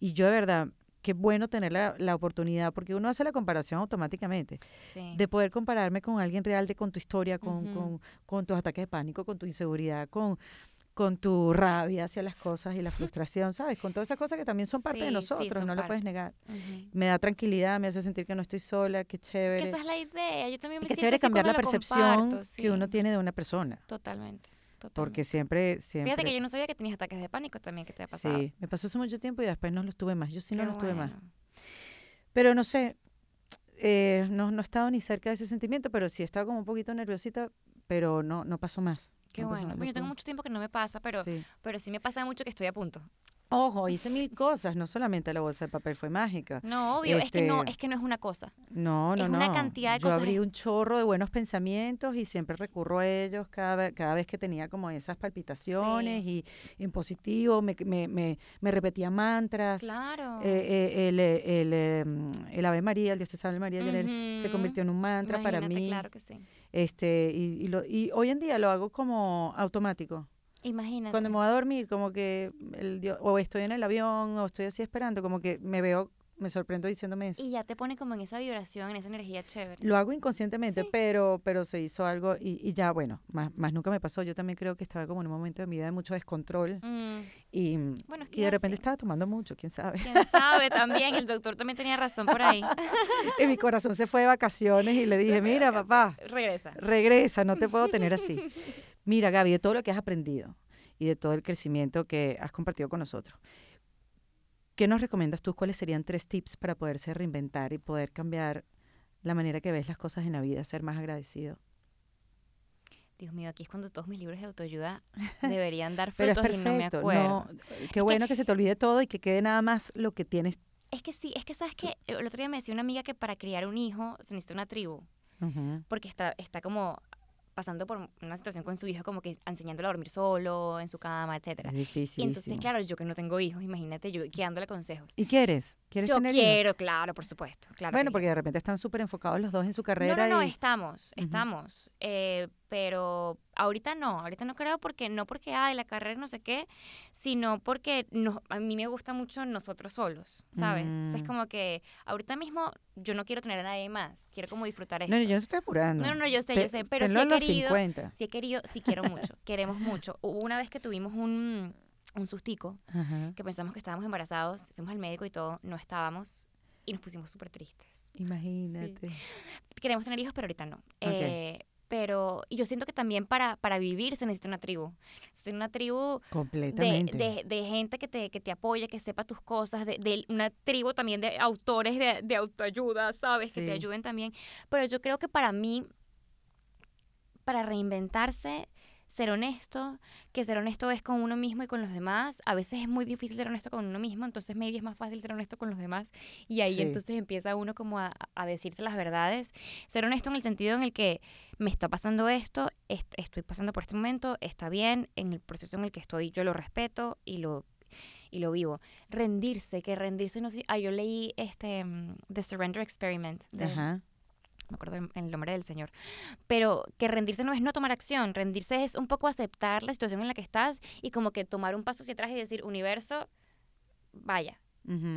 y yo de verdad qué bueno tener la, la, oportunidad, porque uno hace la comparación automáticamente, de poder compararme con alguien real, de, con tu historia, con, con, tus ataques de pánico, con tu inseguridad, con, con tu rabia hacia las cosas y la (laughs) frustración, ¿sabes? Con todas esas cosas que también son parte de nosotros, no lo puedes negar. Me da tranquilidad, me hace sentir que no estoy sola, qué chévere. esa es la idea, yo también me y chévere cambiar la percepción que uno tiene de una persona. Totalmente. Porque siempre, Fíjate que yo no sabía que tenías ataques de pánico también, que te ha pasado. Sí, me pasó hace mucho tiempo y después no los tuve más. Yo sí no los tuve más. Pero no sé, eh, no, he estado ni cerca de ese sentimiento, pero sí he estado como un poquito nerviosita, pero no, no pasó más. Qué bueno. yo tengo mucho tiempo que no me pasa, pero pero sí me pasa mucho que estoy a punto. Ojo, hice mil cosas, no solamente la bolsa de papel fue mágica. No, obvio, es, que este, no, es que no es una cosa. No, no, no. Es una cantidad de cosas. Yo abrí un chorro de buenos pensamientos y siempre recurro a ellos cada, cada vez que tenía como esas palpitaciones y en positivo, me, me, me, repetía mantras. Claro. Eh, eh, eh, em, el, Ave María, el Dios te salve María, se convirtió en un mantra para mí. claro que sí. Este, y, y, lo, y hoy en día lo hago como automático. Imagínate. Cuando me voy a dormir, como que el o estoy en el avión o estoy así esperando, como que me veo, me sorprendo diciéndome eso. Y ya te pone como en esa vibración, en esa energía chévere. Lo hago inconscientemente, pero, pero se hizo algo y, ya, bueno, más, más, nunca me pasó. Yo también creo que estaba como en un momento de mi vida de mucho descontrol mm. y, de repente estaba tomando mucho, quién sabe. Quién sabe también, (laughs) el doctor también tenía razón por ahí. (laughs) y mi corazón se fue de vacaciones y le dije, (laughs) mira papá, regresa. Regresa, no te puedo tener así mira Gaby, de todo lo que has aprendido y de todo el crecimiento que has compartido con nosotros, ¿qué nos recomiendas tú? ¿Cuáles serían tres tips para poderse reinventar y poder cambiar la manera que ves las cosas en la vida, ser más agradecido? Dios mío, aquí es cuando todos mis libros de autoayuda (laughs) deberían dar frutos y no me acuerdo. qué bueno que, se te olvide todo y que quede nada más lo que tienes. Es que sí, es que sabes que el otro día me decía una amiga que para criar un hijo se necesita una tribu. Porque está, está como pasando por una situación con su hijo, como que enseñándolo a dormir solo, en su cama, etcétera. Es difícil. Y entonces, claro, yo que no tengo hijos, imagínate yo que consejos. ¿Y qué eres? Yo quiero, claro, por supuesto. Claro bueno, porque de repente están súper enfocados los dos en su carrera. No, no, no estamos, estamos. Eh, pero ahorita no, ahorita no creo porque no porque, ah, de la carrera no sé qué, sino porque a mí me gusta mucho nosotros solos, ¿sabes? es mm. como que ahorita mismo yo no quiero tener a nadie más, quiero como disfrutar esto. No, yo no estoy apurando. No, no, yo sé, yo sé, pero sí he querido, sí he querido, sí quiero mucho, queremos mucho. Hubo una vez que tuvimos un un sustico, que pensamos que estábamos embarazados, fuimos al médico y todo, no estábamos y nos pusimos súper tristes. Imagínate. Queremos tener hijos, pero ahorita no. Eh, pero yo siento que también para, para vivir se necesita una tribu. Se necesita una tribu Completamente. De, de, gente que te, que te apoye, que sepa tus cosas, de, una tribu también de autores de, autoayuda, ¿sabes? Que te ayuden también. Pero yo creo que para mí, para reinventarse, ser honesto, que ser honesto es con uno mismo y con los demás. A veces es muy difícil ser honesto con uno mismo, entonces maybe es más fácil ser honesto con los demás. Y ahí entonces empieza uno como a, decirse las verdades. Ser honesto en el sentido en el que me está pasando esto, estoy pasando por este momento, está bien, en el proceso en el que estoy yo lo respeto y lo y lo vivo. Rendirse, que rendirse no sé, ah, yo leí este mm, The Surrender Experiment me acuerdo el, el nombre del Señor, pero que rendirse no es no tomar acción, rendirse es un poco aceptar la situación en la que estás y como que tomar un paso hacia atrás y decir, universo, vaya,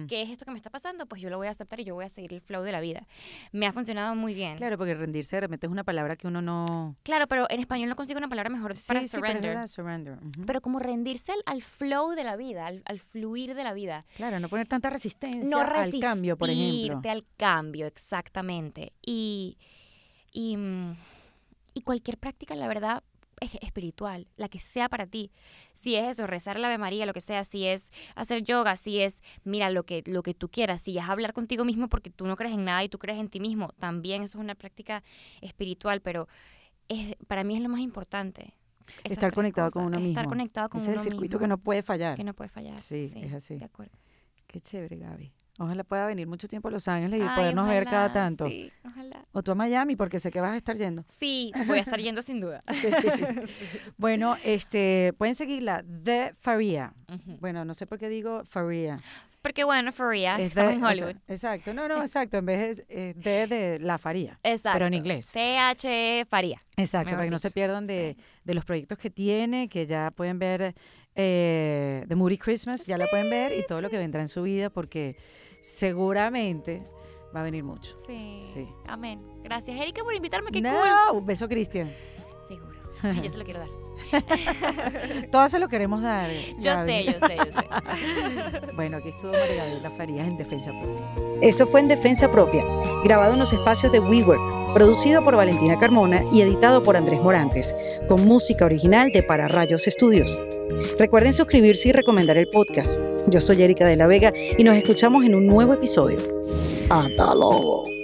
¿Qué es esto que me está pasando? Pues yo lo voy a aceptar y yo voy a seguir el flow de la vida. Me ha funcionado muy bien. Claro, porque rendirse de repente es una palabra que uno no. Claro, pero en español no consigo una palabra mejor para sí, surrender. Pero, pero como rendirse al, flow de la vida, al, fluir de la vida. Claro, no poner tanta resistencia al cambio, por ejemplo. al cambio, exactamente. y, y mm, cualquier práctica, la verdad, espiritual, la que sea para ti. Si es eso, rezar la Ave María, lo que sea, si es hacer yoga, si es, mira, lo que, lo que tú quieras, si es hablar contigo mismo porque tú no crees en nada y tú crees en ti mismo, también eso es una práctica espiritual, pero es, para mí es lo más importante. Estar conectado con uno mismo. Estar conectado con Ese es el circuito que no puede fallar. Que no puede fallar. sí, es así. De acuerdo. Qué chévere, Gaby. Ojalá pueda venir mucho tiempo a Los Ángeles y podernos ver cada tanto. Sí, ojalá. O tú a Miami, porque sé que vas a estar yendo. Sí, voy a estar yendo sin duda. (laughs) Bueno, este, pueden seguirla, The Faria. Bueno, no sé por qué digo Faria. Porque bueno, Faria, estamos en Hollywood. exacto, no, no, exacto, en vez de, eh, de, la Faria. Exacto. Pero en inglés. T-H-E Faria. Exacto, para que no se pierdan de, de los proyectos que tiene, que ya pueden ver eh, The Moody Christmas, ya la pueden ver y todo lo que vendrá en su vida, porque seguramente va a venir mucho. Sí. Amén. Gracias, Erika, por invitarme. Qué no, cool. Un beso, Cristian. Seguro. (laughs) Ay, yo se lo quiero dar. (laughs) Todas se lo queremos dar. Eh, yo sé, yo sé, yo sé. (laughs) bueno, aquí estuvo María Gabriela Farías en Defensa Propia. Esto fue en Defensa Propia, grabado en los espacios de WeWork, producido por Valentina Carmona y editado por Andrés Morantes, con música original de Para Rayos Estudios. Recuerden suscribirse y recomendar el podcast. Yo soy Erika de la Vega y nos escuchamos en un nuevo episodio. Hasta luego.